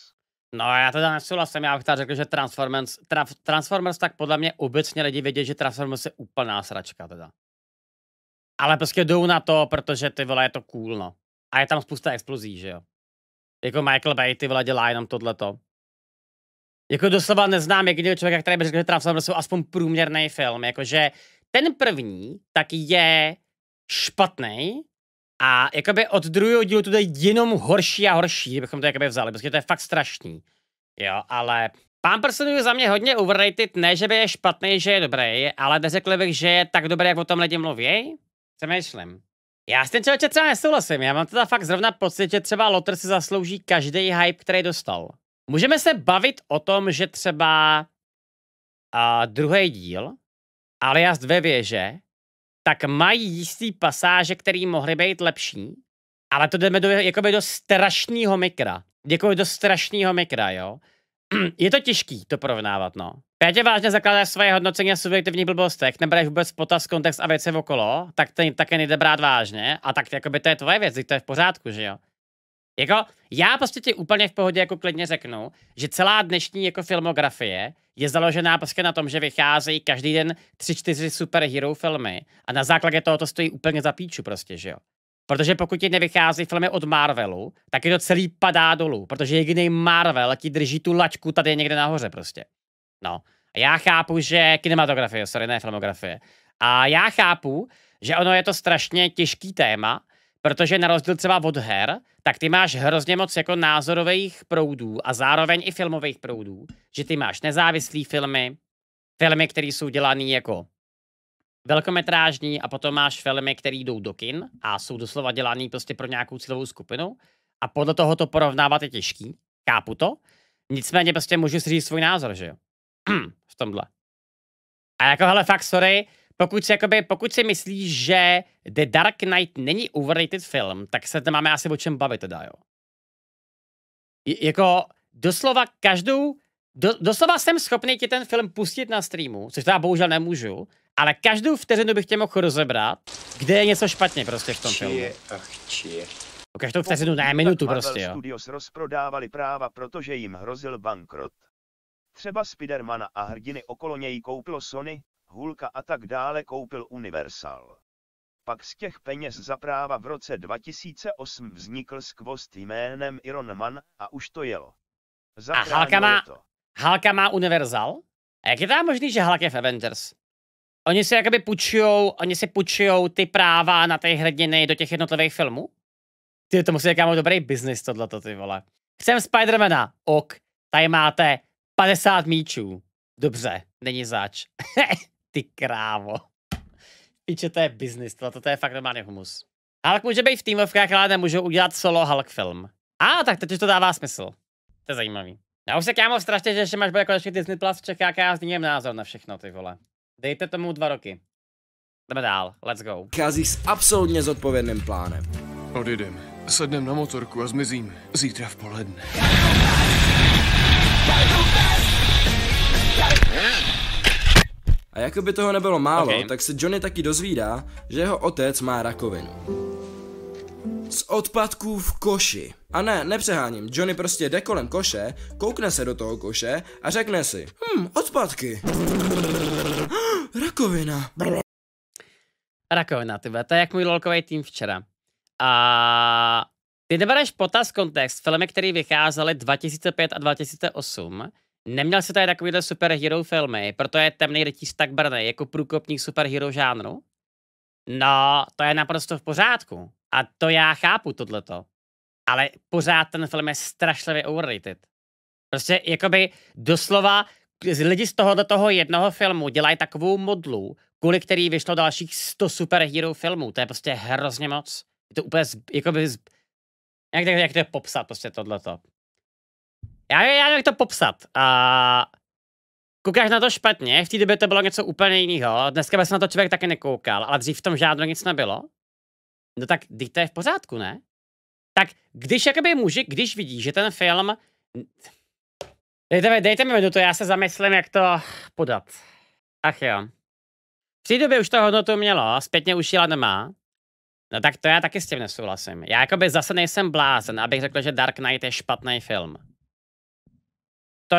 No já teda nesouhlasím, já bych tady řekl, že Transformers, traf, Transformers tak podle mě obecně lidi vědí, že Transformers je úplná sračka teda. Ale prostě jdou na to, protože ty vole je to cool, no. A je tam spousta explozí, že jo. Jako Michael Bay, ty vole dělá jenom tohleto. Jako doslova neznám jediného člověka, který by řekl, že Transformers jsou aspoň průměrný film, jakože ten první tak je špatný a jakoby od druhého dílu to je jenom horší a horší, kdybychom to jakoby vzali, protože to je fakt strašný. Jo, ale Pán Person je za mě hodně overrated, ne že by je špatný, že je dobrý, ale neřekl bych, že je tak dobrý, jak o tom lidi mluví. Co myslím? Já s tím člověče třeba nesouhlasím, já mám teda fakt zrovna pocit, že třeba Lotr si zaslouží každý hype, který dostal. Můžeme se bavit o tom, že třeba uh, druhý díl alias dvě věže, tak mají jistý pasáže, které mohly být lepší, ale to jdeme do, jakoby do strašného mikra. Děkuji jako do strašného mikra, jo. *clears throat* Je to těžký to porovnávat, no. Pětě vážně zakládáš své hodnocení a subjektivní blbostech, nebereš vůbec potaz kontext a věci okolo, tak ten také nejde brát vážně a tak jakoby to je tvoje věc, to je v pořádku, že jo. Jako, já prostě ti úplně v pohodě jako klidně řeknu, že celá dnešní jako filmografie je založená prostě na tom, že vycházejí každý den tři, čtyři superhero filmy a na základě toho to stojí úplně za píču prostě, že jo. Protože pokud ti nevychází filmy od Marvelu, tak je to celý padá dolů, protože jediný Marvel ti drží tu laťku tady někde nahoře prostě. No. A já chápu, že kinematografie, sorry, ne filmografie. A já chápu, že ono je to strašně těžký téma, Protože na rozdíl třeba od her, tak ty máš hrozně moc jako názorových proudů a zároveň i filmových proudů, že ty máš nezávislý filmy, filmy, které jsou dělané jako velkometrážní a potom máš filmy, které jdou do kin a jsou doslova dělané prostě pro nějakou cílovou skupinu a podle toho to porovnávat je těžký, kápu to, nicméně prostě můžu si říct svůj názor, že jo, *clears throat* v tomhle. A jako hele, fakt sorry, pokud si, jakoby, pokud si myslíš, že The Dark Knight není overrated film, tak se tam máme asi o čem bavit teda, jo. J- jako doslova každou, do, doslova jsem schopný ti ten film pustit na streamu, což teda bohužel nemůžu, ale každou vteřinu bych tě mohl rozebrat, kde je něco špatně prostě v tom čie, filmu. Ach, O každou vteřinu, ne minutu prostě, jo. Studios rozprodávali práva, protože jim hrozil bankrot. Třeba Spidermana a hrdiny okolo něj koupilo Sony, Hulka a tak dále koupil Universal. Pak z těch peněz za práva v roce 2008 vznikl skvost jménem Iron Man a už to jelo. Zachránil a Halka má, to. Halka má Universal? A jak je tam možný, že Halka je v Avengers? Oni si jakoby půjčujou, oni si půjčujou ty práva na té hrdiny do těch jednotlivých filmů? Ty, to musí nějaký dobrý biznis tohleto, ty vole. Chcem Spidermana, ok, tady máte 50 míčů. Dobře, není zač. *laughs* Ty krávo. Piče, to je business, to, to je fakt normálně humus. Hulk může být v týmovkách, ale nemůžu udělat solo Hulk film. A, ah, tak teď už to dává smysl. To je zajímavý. Já už se kámo strašně, že ještě máš bude konečně jako Disney Plus v Čechách a já změním názor na všechno, ty vole. Dejte tomu dva roky. Jdeme dál, let's go. Kází s absolutně zodpovědným plánem. Odjedem, sednem na motorku a zmizím. Zítra v poledne. A jako by toho nebylo málo, okay. tak se Johnny taky dozvídá, že jeho otec má rakovinu. Z odpadků v koši. A ne, nepřeháním, Johnny prostě jde kolem koše, koukne se do toho koše a řekne si, hm, odpadky. *gasps* Rakovina. Rakovina, ty to je jak můj lolkový tým včera. A ty nebereš potaz kontext filmy, který vycházely 2005 a 2008, Neměl jsi tady takovýhle superhero filmy, proto je Temný rytíř tak brný jako průkopník superhero žánru? No, to je naprosto v pořádku. A to já chápu tohleto. Ale pořád ten film je strašlivě overrated. Prostě jakoby doslova lidi z toho do toho jednoho filmu dělají takovou modlu, kvůli který vyšlo dalších 100 superhero filmů. To je prostě hrozně moc. Je to úplně, z, jakoby, z, jak, jak to je popsat prostě tohleto já, já nevím, jak to popsat. A koukáš na to špatně, v té době to bylo něco úplně jiného, dneska by se na to člověk taky nekoukal, ale dřív v tom žádno nic nebylo. No tak, když to je v pořádku, ne? Tak když jakoby muži, když vidí, že ten film... Dejte mi, dejte mi minutu, já se zamyslím, jak to podat. Ach jo. V té době už to hodnotu mělo, zpětně už jela nemá. No tak to já taky s tím nesouhlasím. Já jakoby zase nejsem blázen, abych řekl, že Dark Knight je špatný film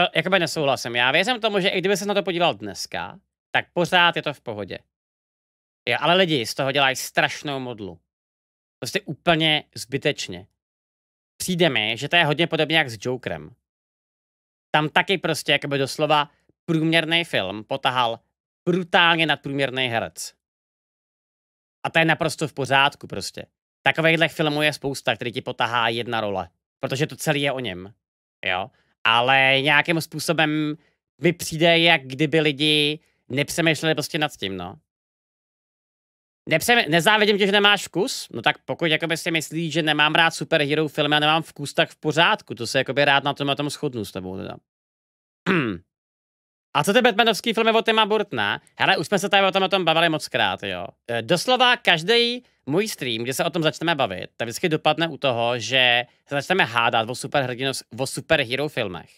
to jakoby nesouhlasím. Já věřím tomu, že i kdyby se na to podíval dneska, tak pořád je to v pohodě. Jo, ale lidi z toho dělají strašnou modlu. Prostě úplně zbytečně. Přijde mi, že to je hodně podobně jak s Jokerem. Tam taky prostě jakoby doslova průměrný film potahal brutálně nadprůměrný herec. A to je naprosto v pořádku prostě. Takovýchhle filmů je spousta, který ti potahá jedna role. Protože to celé je o něm. Jo? ale nějakým způsobem mi přijde, jak kdyby lidi nepřemýšleli prostě nad tím, no. Nepřem, nezávidím tě, že nemáš vkus, no tak pokud jakoby si myslíš, že nemám rád superhero filmy a nemám vkus, tak v pořádku, to se jakoby rád na tom, a tom shodnu s tebou teda. *clears throat* A co ty Batmanovský filmy od Tima Burtna? Hele, už jsme se tady o tom, o tom bavili moc krát, jo. E, doslova každý můj stream, kde se o tom začneme bavit, tak vždycky dopadne u toho, že se začneme hádat o, superhrdinost, o superhero filmech.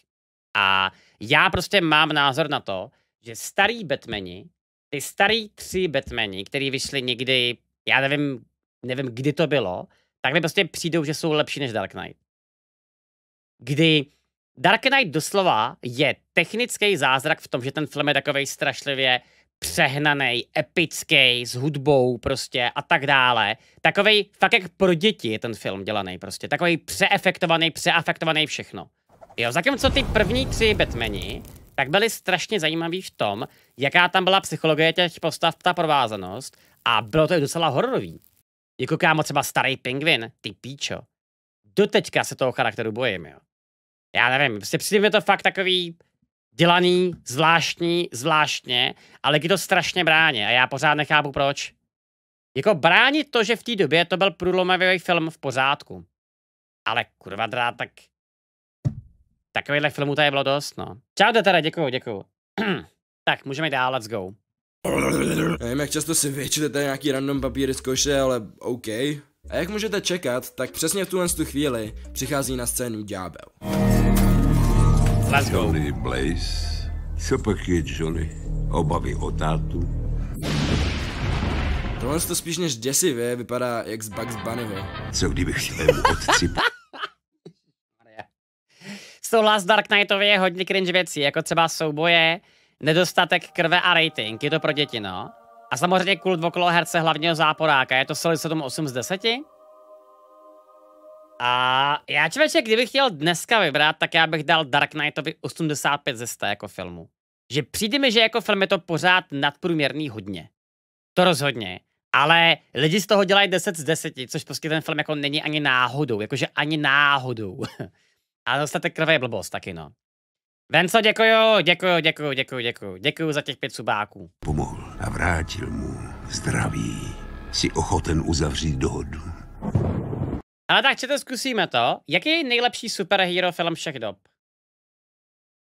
A já prostě mám názor na to, že starý Batmani, ty starý tři Batmani, který vyšli někdy, já nevím, nevím, kdy to bylo, tak mi prostě přijdou, že jsou lepší než Dark Knight. Kdy Dark Knight doslova je technický zázrak v tom, že ten film je takovej strašlivě přehnaný, epický, s hudbou prostě a tak dále. Takovej fakt jak pro děti je ten film dělaný prostě. Takovej přeefektovaný, přeafektovaný všechno. Jo, zatímco ty první tři Batmani, tak byly strašně zajímavý v tom, jaká tam byla psychologie těch postav, ta provázanost a bylo to i docela hororový. Jako kámo třeba starý pingvin, ty píčo. Doteďka se toho charakteru bojím, jo já nevím, prostě přijde mi to fakt takový dělaný, zvláštní, zvláštně, ale to strašně brání a já pořád nechápu proč. Jako bránit to, že v té době to byl průlomový film v pořádku. Ale kurva drá, tak... takovýhle filmů tady bylo dost, no. Čau, teda, děkuju, děkuju. *clears throat* tak, můžeme dál, let's go. Nevím, jak často si vyčtete nějaký random papíry z koše, ale OK. A jak můžete čekat, tak přesně v tuhle tu chvíli přichází na scénu ďábel. Let's go. Johnny Blaze. Co pak je Johnny? Obavy o tátu? Tohle to spíš než děsivě vypadá jak z Bugs Bunnyho. Co kdybych svému *laughs* otci... Last Dark Knightově je hodně cringe věcí, jako třeba souboje, nedostatek krve a rating, je to pro děti, no. A samozřejmě kult okolo herce hlavního záporáka, je to solid 7 8 z 10? A já člověče, kdybych chtěl dneska vybrat, tak já bych dal Dark Knightovi 85 ze 100 jako filmu. Že přijde mi, že jako film je to pořád nadprůměrný hodně. To rozhodně. Ale lidi z toho dělají 10 z 10, což prostě ten film jako není ani náhodou, jakože ani náhodou. *laughs* A dostatek krve je blbost taky, no. Venco, děkuju, děkuju, děkuju, děkuju, děkuju, děkuju za těch pět subáků. Pomohl a vrátil mu zdraví. Si ochoten uzavřít dohodu. Ale tak čete, zkusíme to. Jaký je nejlepší superhero film všech dob?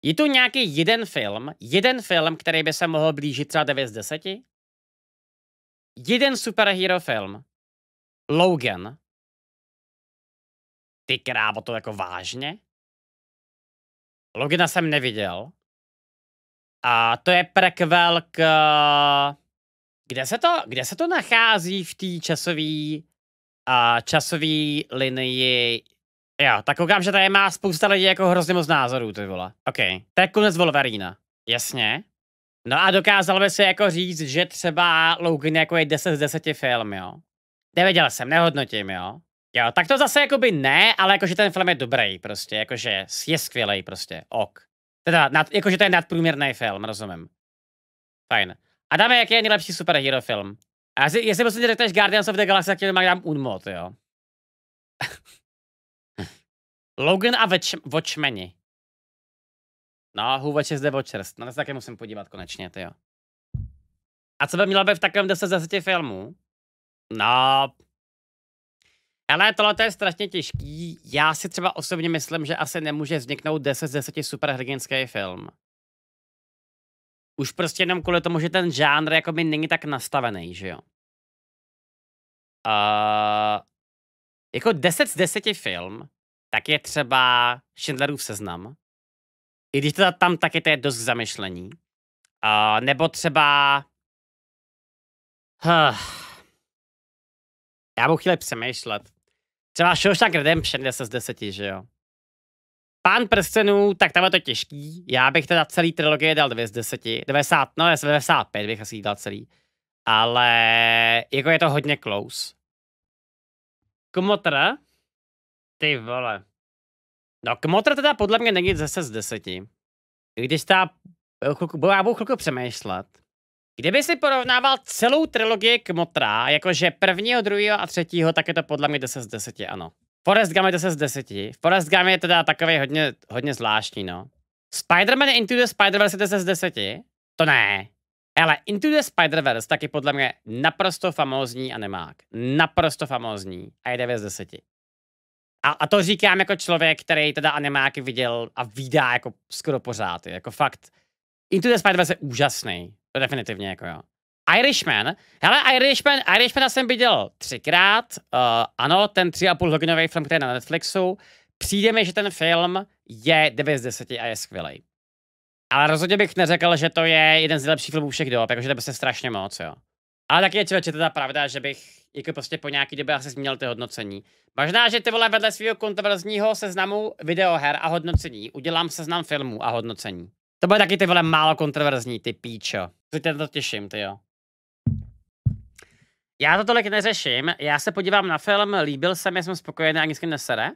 Je tu nějaký jeden film, jeden film, který by se mohl blížit třeba 9 z 10? Jeden superhero film. Logan. Ty krávo, to jako vážně? Logina jsem neviděl. A to je prekvel k... Kde se to, kde se to nachází v té časové a časové linii. Jo, tak koukám, že tady má spousta lidí jako hrozně moc názorů, ty vole. OK, to je konec Wolverina. Jasně. No a dokázal by se jako říct, že třeba Logan jako je 10 z 10 film, jo. Neviděl jsem, nehodnotím, jo. Jo, tak to zase jako by ne, ale jakože ten film je dobrý prostě, jakože je skvělý prostě, ok. Teda, nad, jakože to je nadprůměrný film, rozumím. Fajn. A dáme, jaký je nejlepší superhero film? A jestli jestli prostě řekneš Guardians of the Galaxy, tak tě nemá dám Unmod, jo. *laughs* Logan a Watch, Watchmeni. No, Who Watches the Watchers. no, to se také musím podívat konečně, ty jo. A co by mělo být v takovém 10 z 10 filmů? No, ale tohle je strašně těžký. Já si třeba osobně myslím, že asi nemůže vzniknout 10 z 10 superhrdinský film. Už prostě jenom kvůli tomu, že ten žánr jako by není tak nastavený, že jo. Uh, jako 10 z 10 film, tak je třeba Schindlerův seznam. I když to tam taky to je dost k zamyšlení. Uh, nebo třeba... Huh. Já budu chvíli přemýšlet. Třeba Shawshank Redemption 10 z 10, že jo? Pán prstenů, tak tam je to těžký. Já bych teda celý trilogie dal 2 z 10. 90, no 95 bych asi dal celý. Ale jako je to hodně close. Kmotra? Ty vole. No Kmotra teda podle mě není zase z 10. Když ta... Já budu chvilku přemýšlet. Kdyby si porovnával celou trilogii Kmotra, jakože prvního, druhého a třetího, tak je to podle mě 10 z 10, ano. Forest Gump je 10 z 10. Forest Gump je teda takový hodně, hodně zvláštní, no. Spider-Man Into the Spider-Verse je 10 z 10? To ne. Ale Into the Spider-Verse taky podle mě naprosto famózní animák. Naprosto famózní. A je 9 z 10. A, a to říkám jako člověk, který teda animáky viděl a vydá jako skoro pořád. Je. Jako fakt. Into the Spider-Verse je úžasný. To definitivně jako jo. Irishman. Hele, Irishman, Irishman jsem viděl třikrát. Uh, ano, ten tři a půl hodinový film, který je na Netflixu. Přijde mi, že ten film je 9 z 10 a je skvělý. Ale rozhodně bych neřekl, že to je jeden z nejlepších filmů všech dob, jakože to by se strašně moc, jo. Ale taky je třeba, že to ta pravda, že bych jako prostě po nějaký době asi změnil ty hodnocení. Možná, že ty vole vedle svého kontroverzního seznamu videoher a hodnocení udělám seznam filmů a hodnocení. To bude taky ty vole málo kontroverzní, ty píčo. Teď to těším, ty jo. Já to tolik neřeším, já se podívám na film, líbil se mi, jsem spokojený a nic nesere.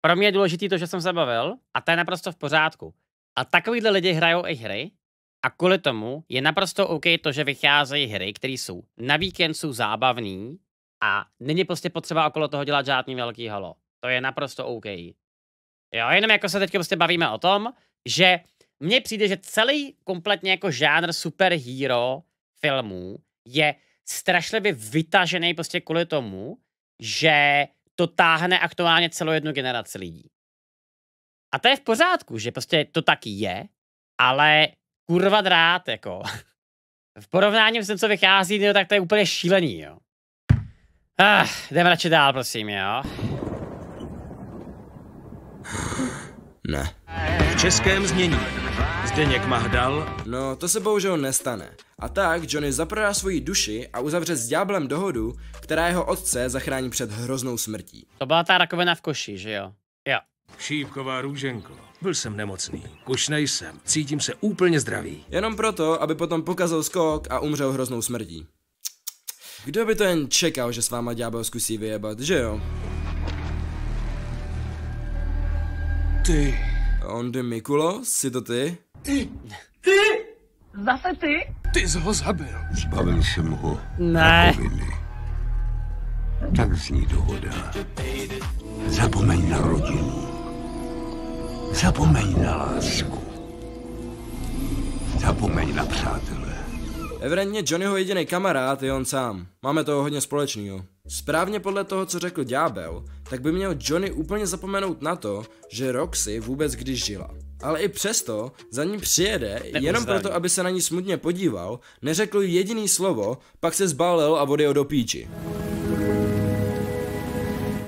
Pro mě je důležité to, že jsem se bavil a to je naprosto v pořádku. A takovýhle lidi hrajou i hry a kvůli tomu je naprosto OK to, že vycházejí hry, které jsou na víkend jsou zábavný a není prostě potřeba okolo toho dělat žádný velký halo. To je naprosto OK. Jo, jenom jako se teď prostě bavíme o tom, že mně přijde, že celý kompletně jako žánr superhero filmů je strašlivě vytažený prostě kvůli tomu, že to táhne aktuálně celou jednu generaci lidí. A to je v pořádku, že prostě to taky je, ale kurva drát, jako. *laughs* V porovnání s tím, co vychází, jo, tak to je úplně šílený, jo. Ah, jdeme radši dál, prosím, jo. Ne. V českém znění. Zdeněk Mahdal? No, to se bohužel nestane. A tak Johnny zaprodá svoji duši a uzavře s ďáblem dohodu, která jeho otce zachrání před hroznou smrtí. To byla ta rakovina v koši, že jo? Jo. Šípková růženko. Byl jsem nemocný. Už nejsem. Cítím se úplně zdravý. Jenom proto, aby potom pokazil skok a umřel hroznou smrtí. Kdo by to jen čekal, že s váma ďábel zkusí vyjebat, že jo? Ty. Onde Mikulo, jsi to ty? Ty. Ty? Zase ty? Ty jsi ho zabil. Zbavil jsem ho. Ne. Napoviny. Tak zní dohoda. Zapomeň na rodinu. Zapomeň na lásku. Zapomeň na přátelé. Evidentně Johnnyho jediný kamarád je on sám. Máme toho hodně společného. Správně podle toho, co řekl ďábel, tak by měl Johnny úplně zapomenout na to, že Roxy vůbec když žila. Ale i přesto za ní přijede, Neuzdání. jenom proto, aby se na ní smutně podíval, neřekl jediný slovo, pak se zbalil a odjel do píči.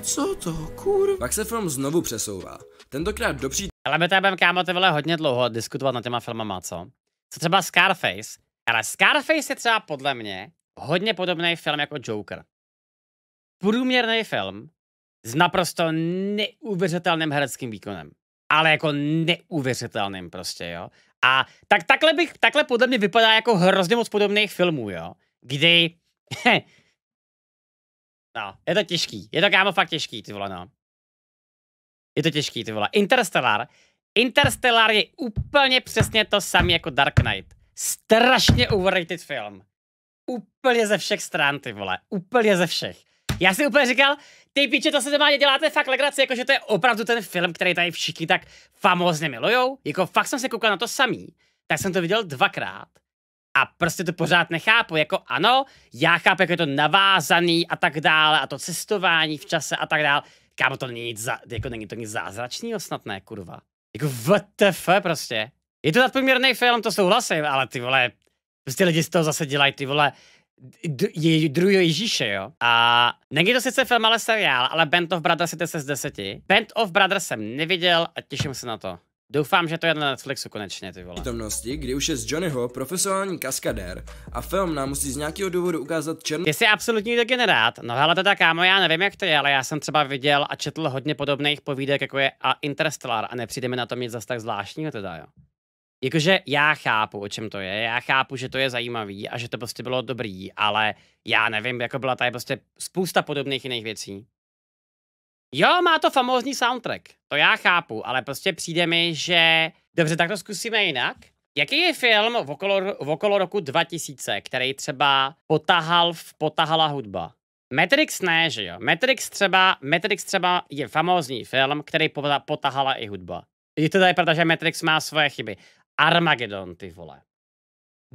Co to, kur? Pak se film znovu přesouvá. Tentokrát do přítomnosti. Ale my tady budeme, kámo, ty vole, hodně dlouho diskutovat na těma filmama, co? Co třeba Scarface? Ale Scarface je třeba podle mě hodně podobný film jako Joker průměrný film s naprosto neuvěřitelným hereckým výkonem. Ale jako neuvěřitelným prostě, jo. A tak, takhle, bych, takhle podle mě vypadá jako hrozně moc podobných filmů, jo. Kdy, *laughs* no, je to těžký. Je to kámo fakt těžký, ty vole, no. Je to těžký, ty vole. Interstellar. Interstellar je úplně přesně to samé jako Dark Knight. Strašně overrated film. Úplně ze všech stran, ty vole. Úplně ze všech. Já si úplně říkal, ty piče, to se normálně děláte fakt legraci, jakože to je opravdu ten film, který tady všichni tak famózně milujou. Jako fakt jsem se koukal na to samý, tak jsem to viděl dvakrát. A prostě to pořád nechápu, jako ano, já chápu, jak je to navázaný a tak dále, a to cestování v čase a tak dále. Kámo, to není, nic za, jako není to nic zázračného snad, ne, kurva. Jako WTF prostě. Je to nadpoměrný film, to souhlasím, ale ty vole, prostě lidi z toho zase dělají ty vole je druhého Ježíše, jo. A není to sice film, ale seriál, ale Band of Brothers je 10 z 10. Band of Brothers jsem neviděl a těším se na to. Doufám, že to je na Netflixu konečně, ty vole. Přítomnosti, kdy už je z Johnnyho profesionální kaskadér a film nám musí z nějakého důvodu ukázat černý... Ty jsi absolutní degenerát. No hele, teda kámo, já nevím jak to je, ale já jsem třeba viděl a četl hodně podobných povídek, jako je a Interstellar a nepřijde mi na tom nic zas tak zvláštního teda, jo. Jakože já chápu, o čem to je, já chápu, že to je zajímavý a že to prostě bylo dobrý, ale já nevím, jako byla tady prostě spousta podobných jiných věcí. Jo, má to famózní soundtrack, to já chápu, ale prostě přijde mi, že... Dobře, tak to zkusíme jinak. Jaký je film v okolo, v okolo roku 2000, který třeba potahal, potahala hudba? Matrix ne, že jo. Matrix třeba, Matrix třeba je famózní film, který potahala i hudba. Je to tady, protože Matrix má svoje chyby. Armagedon, ty vole.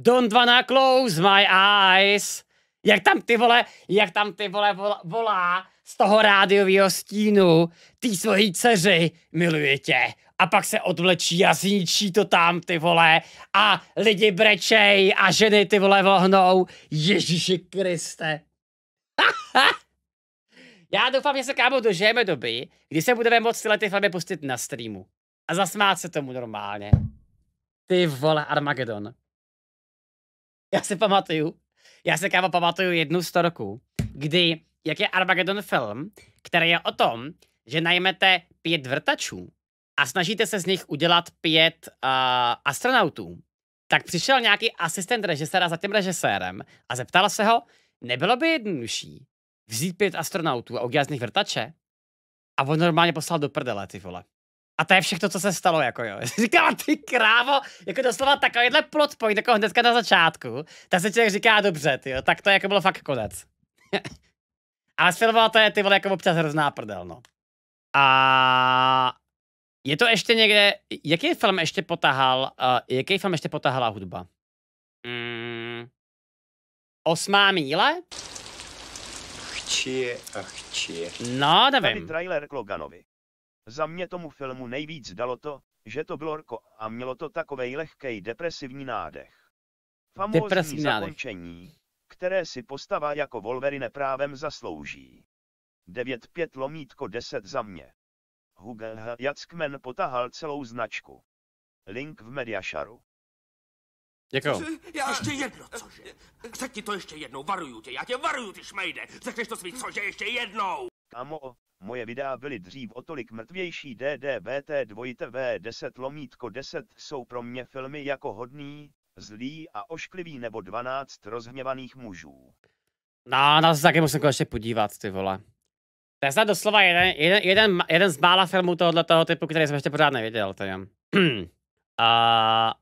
Don't wanna close my eyes. Jak tam ty vole, jak tam ty vole volá z toho rádiového stínu ty svojí dceři, miluje tě. A pak se odvlečí a zničí to tam, ty vole. A lidi brečej a ženy ty vole vohnou. Ježíši Kriste. *laughs* Já doufám, že se kámo dožijeme doby, kdy se budeme moct tyhle ty filmy pustit na streamu. A zasmát se tomu normálně. Ty vole, Armagedon. Já si pamatuju, já si kámo pamatuju jednu storku, kdy, jak je Armageddon film, který je o tom, že najmete pět vrtačů a snažíte se z nich udělat pět uh, astronautů, tak přišel nějaký asistent režiséra za tím režisérem a zeptal se ho, nebylo by jednodušší vzít pět astronautů a udělat z nich vrtače? A on normálně poslal do prdele, ty vole. A to je všechno, co se stalo, jako jo. *laughs* Říkám, ty krávo, jako doslova takovýhle plot point, jako hnedka na začátku, tak se člověk říká, dobře, ty jo, tak to jako bylo fakt konec. *laughs* Ale sfilmovala to je ty vole jako občas hrozná prdel, no. A je to ještě někde, jaký film ještě potahal, uh, jaký film ještě potahala hudba? Mm, osmá míle? Chči či, No, nevím. Tady trailer k Loganovi. Za mě tomu filmu nejvíc dalo to, že to bylo rko a mělo to takovej lehkej depresivní nádech. Famózní depresivní zakončení, které si postava jako Wolverine právem zaslouží. 9.5 lomítko 10 za mě. Hugel Jackman potahal celou značku. Link v Mediašaru. Děkuju. Já... Ještě jedno, cože? Chce ti to ještě jednou, varuju tě, já tě varuju, ty šmejde. Chceš to svý, cože, ještě jednou. Kamo, moje videa byly dřív o tolik mrtvější DDVT 2 V10 lomítko 10 jsou pro mě filmy jako hodný, zlý a ošklivý nebo 12 rozhněvaných mužů. No, na no, to se taky musím konečně podívat, ty vole. To je doslova jeden, jeden, jeden, jeden z mála filmů tohoto typu, který jsem ještě pořád neviděl, to je. *clears throat* a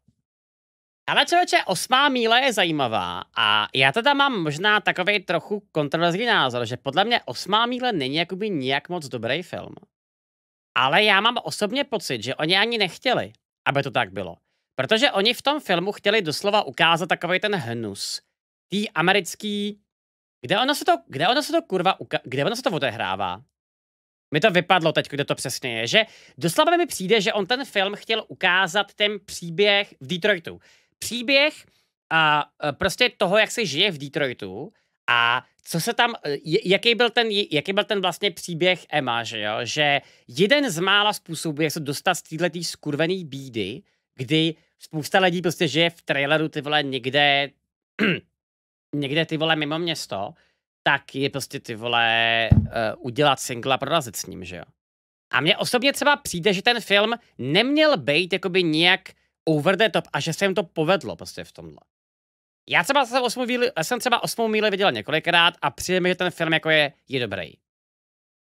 ale člověče, osmá míle je zajímavá a já teda mám možná takový trochu kontroverzní názor, že podle mě osmá míle není jakoby nijak moc dobrý film. Ale já mám osobně pocit, že oni ani nechtěli, aby to tak bylo. Protože oni v tom filmu chtěli doslova ukázat takový ten hnus. Tý americký... Kde ono se to, kde ono se to kurva, uka... kde ono se to odehrává? Mi to vypadlo teď, kde to přesně je, že doslova mi přijde, že on ten film chtěl ukázat ten příběh v Detroitu příběh a e, prostě toho, jak se žije v Detroitu a co se tam, e, jaký byl ten, jaký byl ten vlastně příběh Emma, že jo? Že jeden z mála způsobů, jak se dostat z této skurvený bídy, kdy spousta lidí prostě žije v traileru ty vole někde, *clears throat* někde ty vole mimo město, tak je prostě ty vole uh, udělat single a prorazit s ním, že jo? A mně osobně třeba přijde, že ten film neměl být jakoby nějak over the top a že se jim to povedlo prostě v tomhle. Já třeba jsem osmou míli, jsem třeba osmou míli viděl několikrát a přijde mi, že ten film jako je, je dobrý.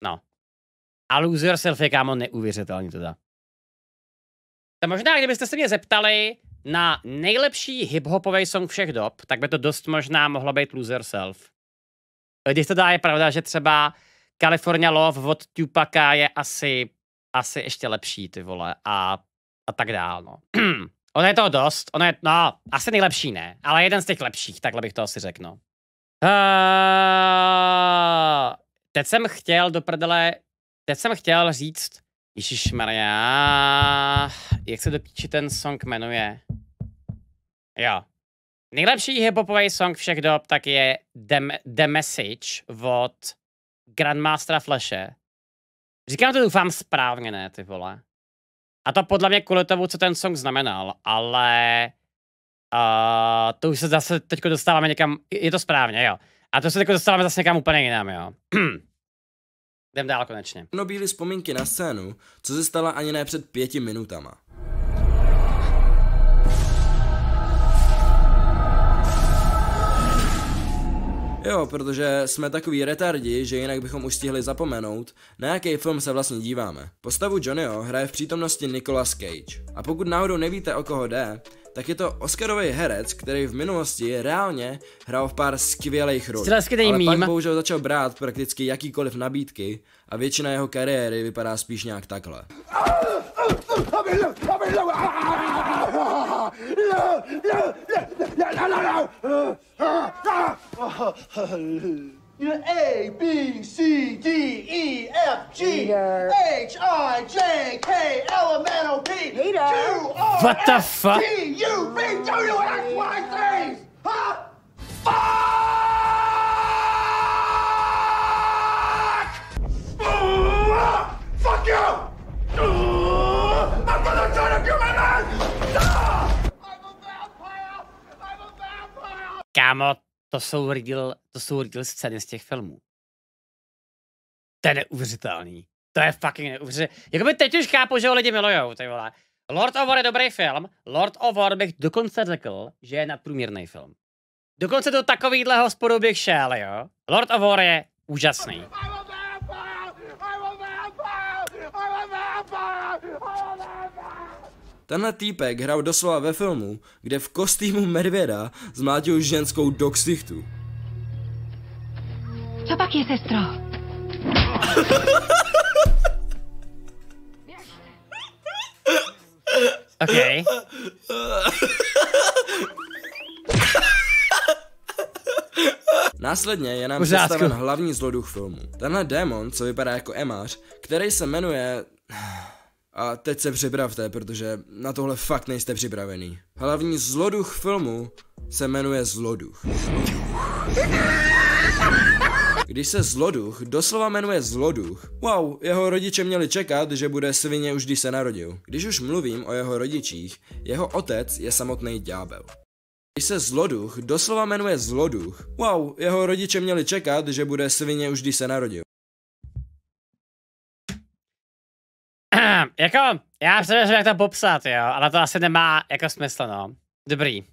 No. A Loser Selfie, kámo neuvěřitelný teda. To možná, kdybyste se mě zeptali na nejlepší hip-hopový song všech dob, tak by to dost možná mohlo být Loser Self. Když dá, je pravda, že třeba California Love od Tupaka je asi, asi ještě lepší, ty vole, a, a tak dál, no. *clears throat* Ono je toho dost, ono je, no, asi nejlepší ne, ale jeden z těch lepších, takhle bych to asi řekl, no. Uh, teď jsem chtěl do prdele, teď jsem chtěl říct, Maria, jak se do píči ten song jmenuje? Jo. Nejlepší hiphopový song všech dob tak je The, The Message od Grandmastera Flashe. Říkám to doufám správně, ne, ty vole. A to podle mě kvůli tomu, co ten song znamenal, ale uh, to už se zase teď dostáváme někam, je to správně, jo. A to se teď dostáváme zase někam úplně jinam, jo. *clears throat* Jdem dál konečně. No bílý vzpomínky na scénu, co se stala ani ne před pěti minutama. Jo, protože jsme takový retardi, že jinak bychom už stihli zapomenout, na jaký film se vlastně díváme. Postavu Johnnyho hraje v přítomnosti Nicolas Cage. A pokud náhodou nevíte, o koho jde, tak je to Oscarový herec, který v minulosti reálně hrál v pár skvělých rolí. Ale mím. pak bohužel začal brát prakticky jakýkoliv nabídky a většina jeho kariéry vypadá spíš nějak takhle. You know, A, B, C, D, E, F, G, Peter. H, I, J, K, L, M, N, O, P, Peter. Q, R, What the fuck? T, U, V, W, X, Y, Z! Huh? Fuck! Kámo, to jsou real, to jsou real scény z těch filmů. To je neuvěřitelný. To je fucking neuvěřitelný. Jakoby teď už chápu, že ho lidi milujou, ty vole. Lord of War je dobrý film. Lord of War bych dokonce řekl, že je nadprůměrný film. Dokonce do takovýhle hospodu bych šel, jo. Lord of War je úžasný. Tenhle týpek hrál doslova ve filmu, kde v kostýmu medvěda zmlátil ženskou do ksichtu. Co pak je, sestro? OK. Následně je nám Pořádku. představen hlavní zloduch filmu. Tenhle démon, co vypadá jako emář, který se jmenuje... A teď se připravte, protože na tohle fakt nejste připravený. Hlavní zloduch filmu se jmenuje Zloduch. Když se Zloduch doslova jmenuje Zloduch, wow, jeho rodiče měli čekat, že bude svině už když se narodil. Když už mluvím o jeho rodičích, jeho otec je samotný ďábel. Když se Zloduch doslova jmenuje Zloduch, wow, jeho rodiče měli čekat, že bude svině už když se narodil. *clears throat* jako, já přemýšlím, jak to popsat, jo, ale to asi nemá jako smysl, no. Dobrý.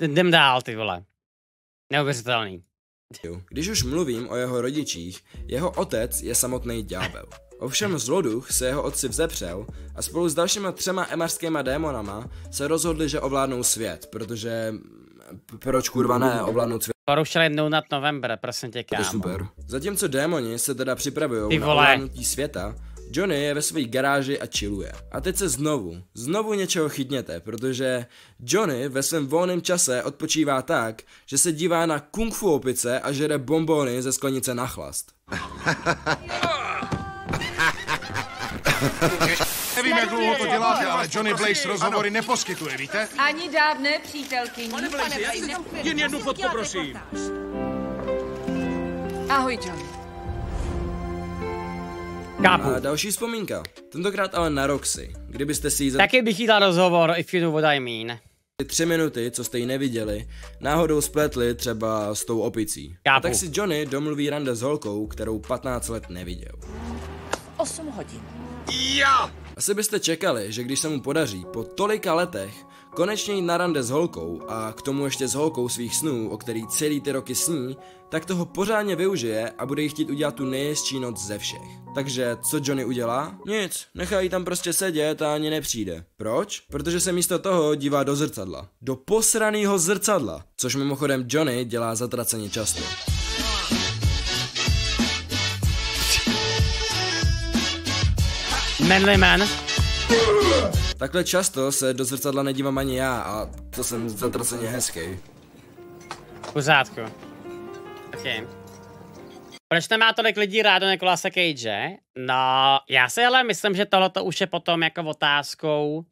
Jdem dál, ty vole. Neuvěřitelný. Když už mluvím o jeho rodičích, jeho otec je samotný ďábel. Ovšem zloduch se jeho otci vzepřel a spolu s dalšíma třema emarskýma démonama se rozhodli, že ovládnou svět, protože... Proč kurva ne, ovládnout svět? Porušili jednou nad november, prosím tě, kámo. To super. Zatímco démoni se teda připravují na ovládnutí světa, Johnny je ve své garáži a chilluje. A teď se znovu, znovu něčeho chytněte, protože Johnny ve svém volném čase odpočívá tak, že se dívá na kung fu opice a žere bombony ze sklenice na chlast. *laughs* Nevím, jak dlouho to děláte, ale Johnny Blaze rozhovory ano. neposkytuje, víte? Ani dávné přítelkyni. Pane Blaze, jen jednu fotku, prosím. Ahoj, Johnny. Kápu. A další vzpomínka. Tentokrát ale na Roxy. Kdybyste si ji... Za... Taky bych jí dal rozhovor, if you know what I mean. Ty tři minuty, co jste ji neviděli, náhodou spletli třeba s tou opicí. Kápu. A tak si Johnny domluví rande s holkou, kterou 15 let neviděl. 8 hodin. Já! Asi byste čekali, že když se mu podaří po tolika letech konečně jít na rande s holkou a k tomu ještě s holkou svých snů, o který celý ty roky sní, tak toho pořádně využije a bude jí chtít udělat tu nejistší noc ze všech. Takže co Johnny udělá? Nic, nechá jí tam prostě sedět a ani nepřijde. Proč? Protože se místo toho dívá do zrcadla. Do posraného zrcadla, což mimochodem Johnny dělá zatraceně často. Manly man. Takhle často se do zrcadla nedívám ani já a to jsem zatraceně hezký. Pořádku. Ok. Proč nemá tolik lidí rádo Nikolase Cage? Eh? No, já si ale myslím, že to už je potom jako otázkou,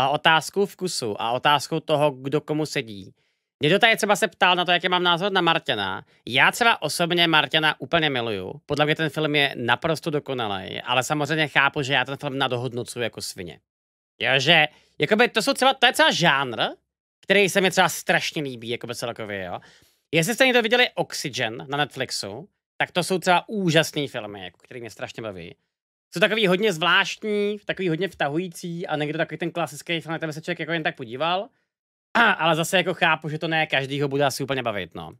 a otázkou vkusu a otázkou toho, kdo komu sedí. Někdo tady třeba se ptal na to, jaký mám názor na Martina. Já třeba osobně Martina úplně miluju. Podle mě ten film je naprosto dokonalý, ale samozřejmě chápu, že já ten film nadohodnocuju jako svině. Jo, že jakoby to, jsou třeba, to je třeba žánr, který se mi třeba strašně líbí, jako celkově, jo. Jestli jste někdo viděli Oxygen na Netflixu, tak to jsou třeba úžasné filmy, jako, který mě strašně baví. Jsou takový hodně zvláštní, takový hodně vtahující a někdo takový ten klasický film, na který se člověk jako jen tak podíval. *clears throat* ale zase jako chápu, že to ne každýho bude asi úplně bavit, no.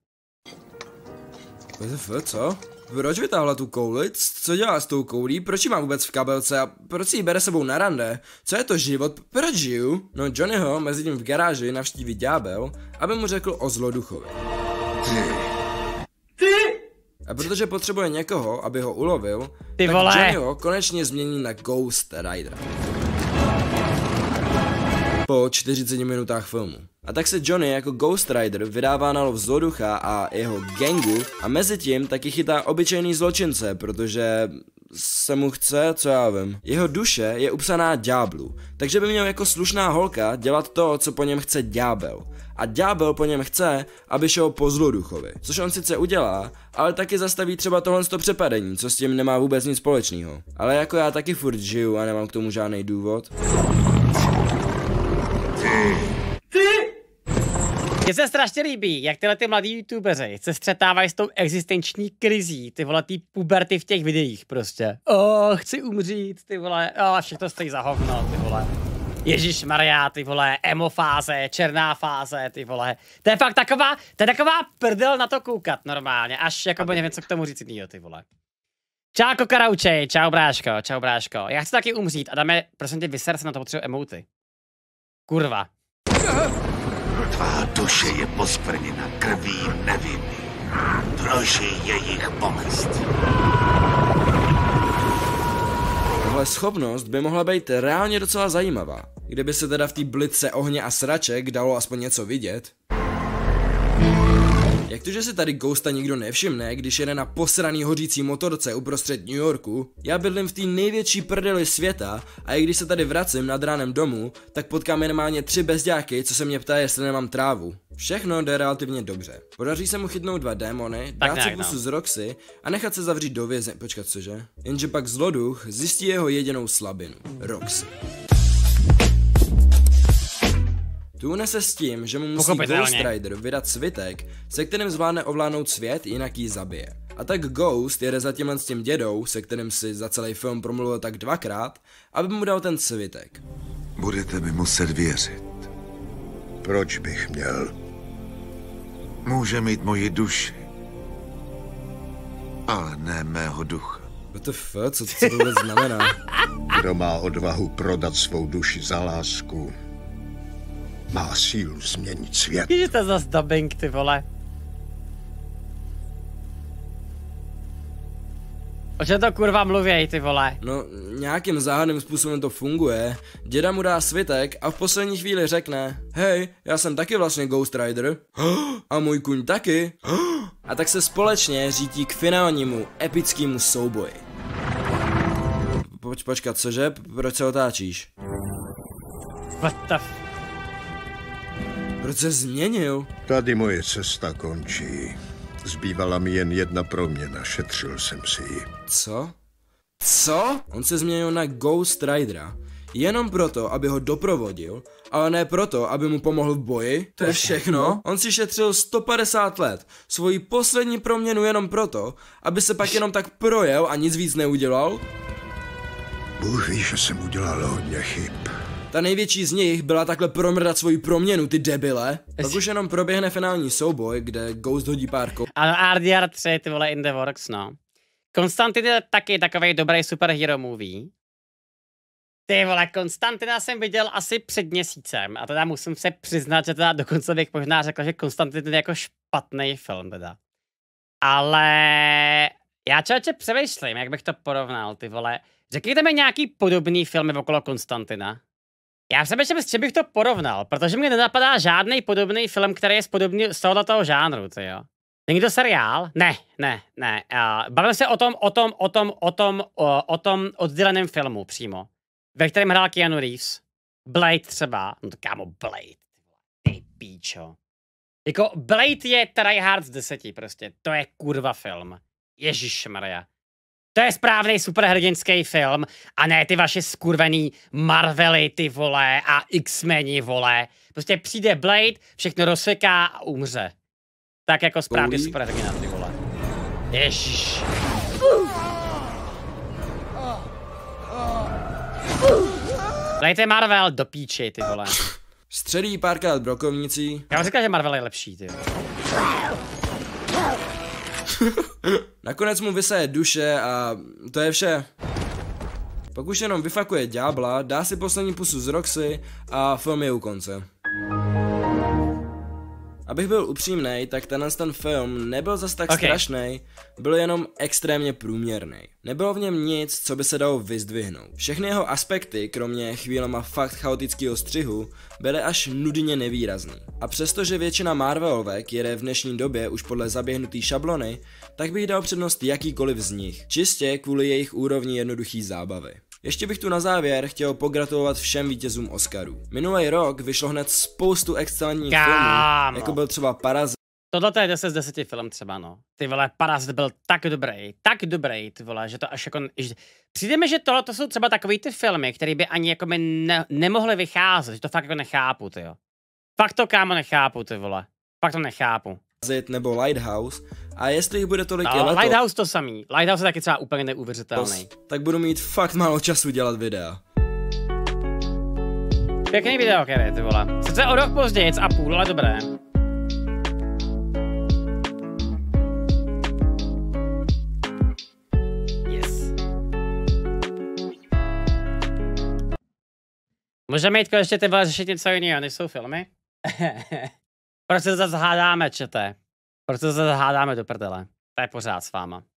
WTF, co? Proč vytáhla tu kouli? Co dělá s tou koulí? Proč ji má vůbec v kabelce? A proč ji bere sebou na rande? Co je to život? Proč žiju? No Johnnyho mezi tím v garáži navštíví ďábel, aby mu řekl o zloduchovi. Ty? A protože potřebuje někoho, aby ho ulovil, Ty tak vole. Johnnyho konečně změní na Ghost Rider po 40 minutách filmu. A tak se Johnny jako Ghost Rider vydává na lov zloducha a jeho gangu a mezi tím taky chytá obyčejný zločince, protože se mu chce, co já vím. Jeho duše je upsaná ďáblu, takže by měl jako slušná holka dělat to, co po něm chce ďábel. A ďábel po něm chce, aby šel po zloduchovi, což on sice udělá, ale taky zastaví třeba tohle to přepadení, co s tím nemá vůbec nic společného. Ale jako já taky furt žiju a nemám k tomu žádný důvod. Ty! Mně se strašně líbí, jak tyhle ty mladí youtubeři se střetávají s tou existenční krizí, ty vole, ty puberty v těch videích prostě. Oh, chci umřít, ty vole, oh, všechno stojí za hovno, ty vole. Ježíš Maria, ty vole, emo fáze, černá fáze, ty vole. To je fakt taková, to je taková prdel na to koukat normálně, až jako by nevím, co k tomu říct jinýho, ty vole. Čau, kokaraučej, čau, bráško, čau, bráško. Já chci taky umřít a dáme, prosím tě, vyser se na to potřebuji emoty. Kurva. Tvá duše je posprněna krví nevinný. Prožij jejich bolest. Tohle schopnost by mohla být reálně docela zajímavá. Kdyby se teda v té blice ohně a sraček dalo aspoň něco vidět, jak to, že se tady Ghosta nikdo nevšimne, když jede na posraný hořící motorce uprostřed New Yorku? Já bydlím v té největší prdeli světa a i když se tady vracím nad ránem domů, tak potkám minimálně tři bezďáky, co se mě ptá, jestli nemám trávu. Všechno jde relativně dobře. Podaří se mu chytnout dva démony, dát tak si no. z Roxy a nechat se zavřít do vězení. Počkat, cože? Jenže pak zloduch zjistí jeho jedinou slabinu. Roxy. Tune se s tím, že mu musí Ghost Rider vydat svitek, se kterým zvládne ovládnout svět, jinak ji zabije. A tak Ghost jede za tímhle s tím dědou, se kterým si za celý film promluvil tak dvakrát, aby mu dal ten svitek. Budete mi muset věřit. Proč bych měl? Může mít moji duši, ale ne mého ducha. the fuck? co to vůbec znamená? Kdo má odvahu prodat svou duši za lásku, má sílu změnit svět. Víš, to zas dubbing, ty vole. O čem to kurva mluvěj, ty vole? No, nějakým záhadným způsobem to funguje. Děda mu dá svitek a v poslední chvíli řekne Hej, já jsem taky vlastně Ghost Rider. *gasps* A můj kuň taky. *gasps* A tak se společně řítí k finálnímu, epickému souboji. Poč, počkat, cože? Proč se otáčíš? What the proč se změnil? Tady moje cesta končí. Zbývala mi jen jedna proměna, šetřil jsem si ji. Co? Co? On se změnil na Ghost Ridera. Jenom proto, aby ho doprovodil, ale ne proto, aby mu pomohl v boji. To je všechno. On si šetřil 150 let, svoji poslední proměnu jenom proto, aby se pak jenom tak projel a nic víc neudělal. Bůh ví, že jsem udělal hodně chyb. Ta největší z nich byla takhle promrdat svoji proměnu, ty debile. Pak už jenom proběhne finální souboj, kde Ghost hodí pár kou... Ano, RDR 3, ty vole, in the works, no. Konstantin je taky takový dobrý superhero movie. Ty vole, Konstantina jsem viděl asi před měsícem a teda musím se přiznat, že teda dokonce bych možná řekl, že Konstantin je jako špatný film teda. Ale já člověče přemýšlím, jak bych to porovnal, ty vole. Řekněte mi nějaký podobný film okolo Konstantina. Já přemýšlím, s čím bych to porovnal, protože mě nenapadá žádný podobný film, který je z, podobný, z tohoto toho žánru, to jo. Není to seriál? Ne, ne, ne. Uh, bavil se o tom, o tom, o tom, o tom, o, o tom odděleném filmu přímo, ve kterém hrál Keanu Reeves. Blade třeba. No to kámo, Blade. Ty píčo. Jako Blade je tryhard z deseti prostě. To je kurva film. Ježíš Maria. To je správný superhrdinský film a ne ty vaše skurvený Marvely ty vole a X-meni vole. Prostě přijde Blade, všechno rozseká a umře. Tak jako správný superhrdina ty vole. Ježíš. je Marvel do píči, ty vole. Středí párkrát brokovnicí. Já říkal, že Marvel je lepší, ty. *laughs* Nakonec mu vysaje duše a to je vše. Pak už jenom vyfakuje ďábla, dá si poslední pusu z Roxy a film je u konce. Abych byl upřímný, tak tenhle ten film nebyl zas tak okay. strašný, byl jenom extrémně průměrný. Nebylo v něm nic, co by se dalo vyzdvihnout. Všechny jeho aspekty, kromě chvílema fakt chaotického střihu, byly až nudně nevýrazný. A přestože většina Marvelovek jede v dnešní době už podle zaběhnutý šablony, tak bych dal přednost jakýkoliv z nich, čistě kvůli jejich úrovni jednoduchý zábavy. Ještě bych tu na závěr chtěl pogratulovat všem vítězům Oscarů. Minulý rok vyšlo hned spoustu excelentních filmů, jako byl třeba Parazit. Tohle je 10 z 10 film třeba, no. Ty vole, Parazit byl tak dobrý, tak dobrý, ty vole, že to až jako... Přijde mi, že tohle to jsou třeba takový ty filmy, které by ani jako by ne, nemohly vycházet, že to fakt jako nechápu, ty jo. Fakt to, kámo, nechápu, ty vole. Fakt to nechápu nebo Lighthouse a jestli jich bude tolik no, i letos, Lighthouse to samý, Lighthouse je taky třeba úplně neuvěřitelný. Tak budu mít fakt málo času dělat videa. Pěkný video, které ty vole. Sice o rok později, a půl, ale dobré. Yes. Můžeme jít ještě vole řešit něco jiného, než jsou filmy? *laughs* Proč se zase hádáme, čete? Proč se zase hádáme do prdele? To je pořád s váma.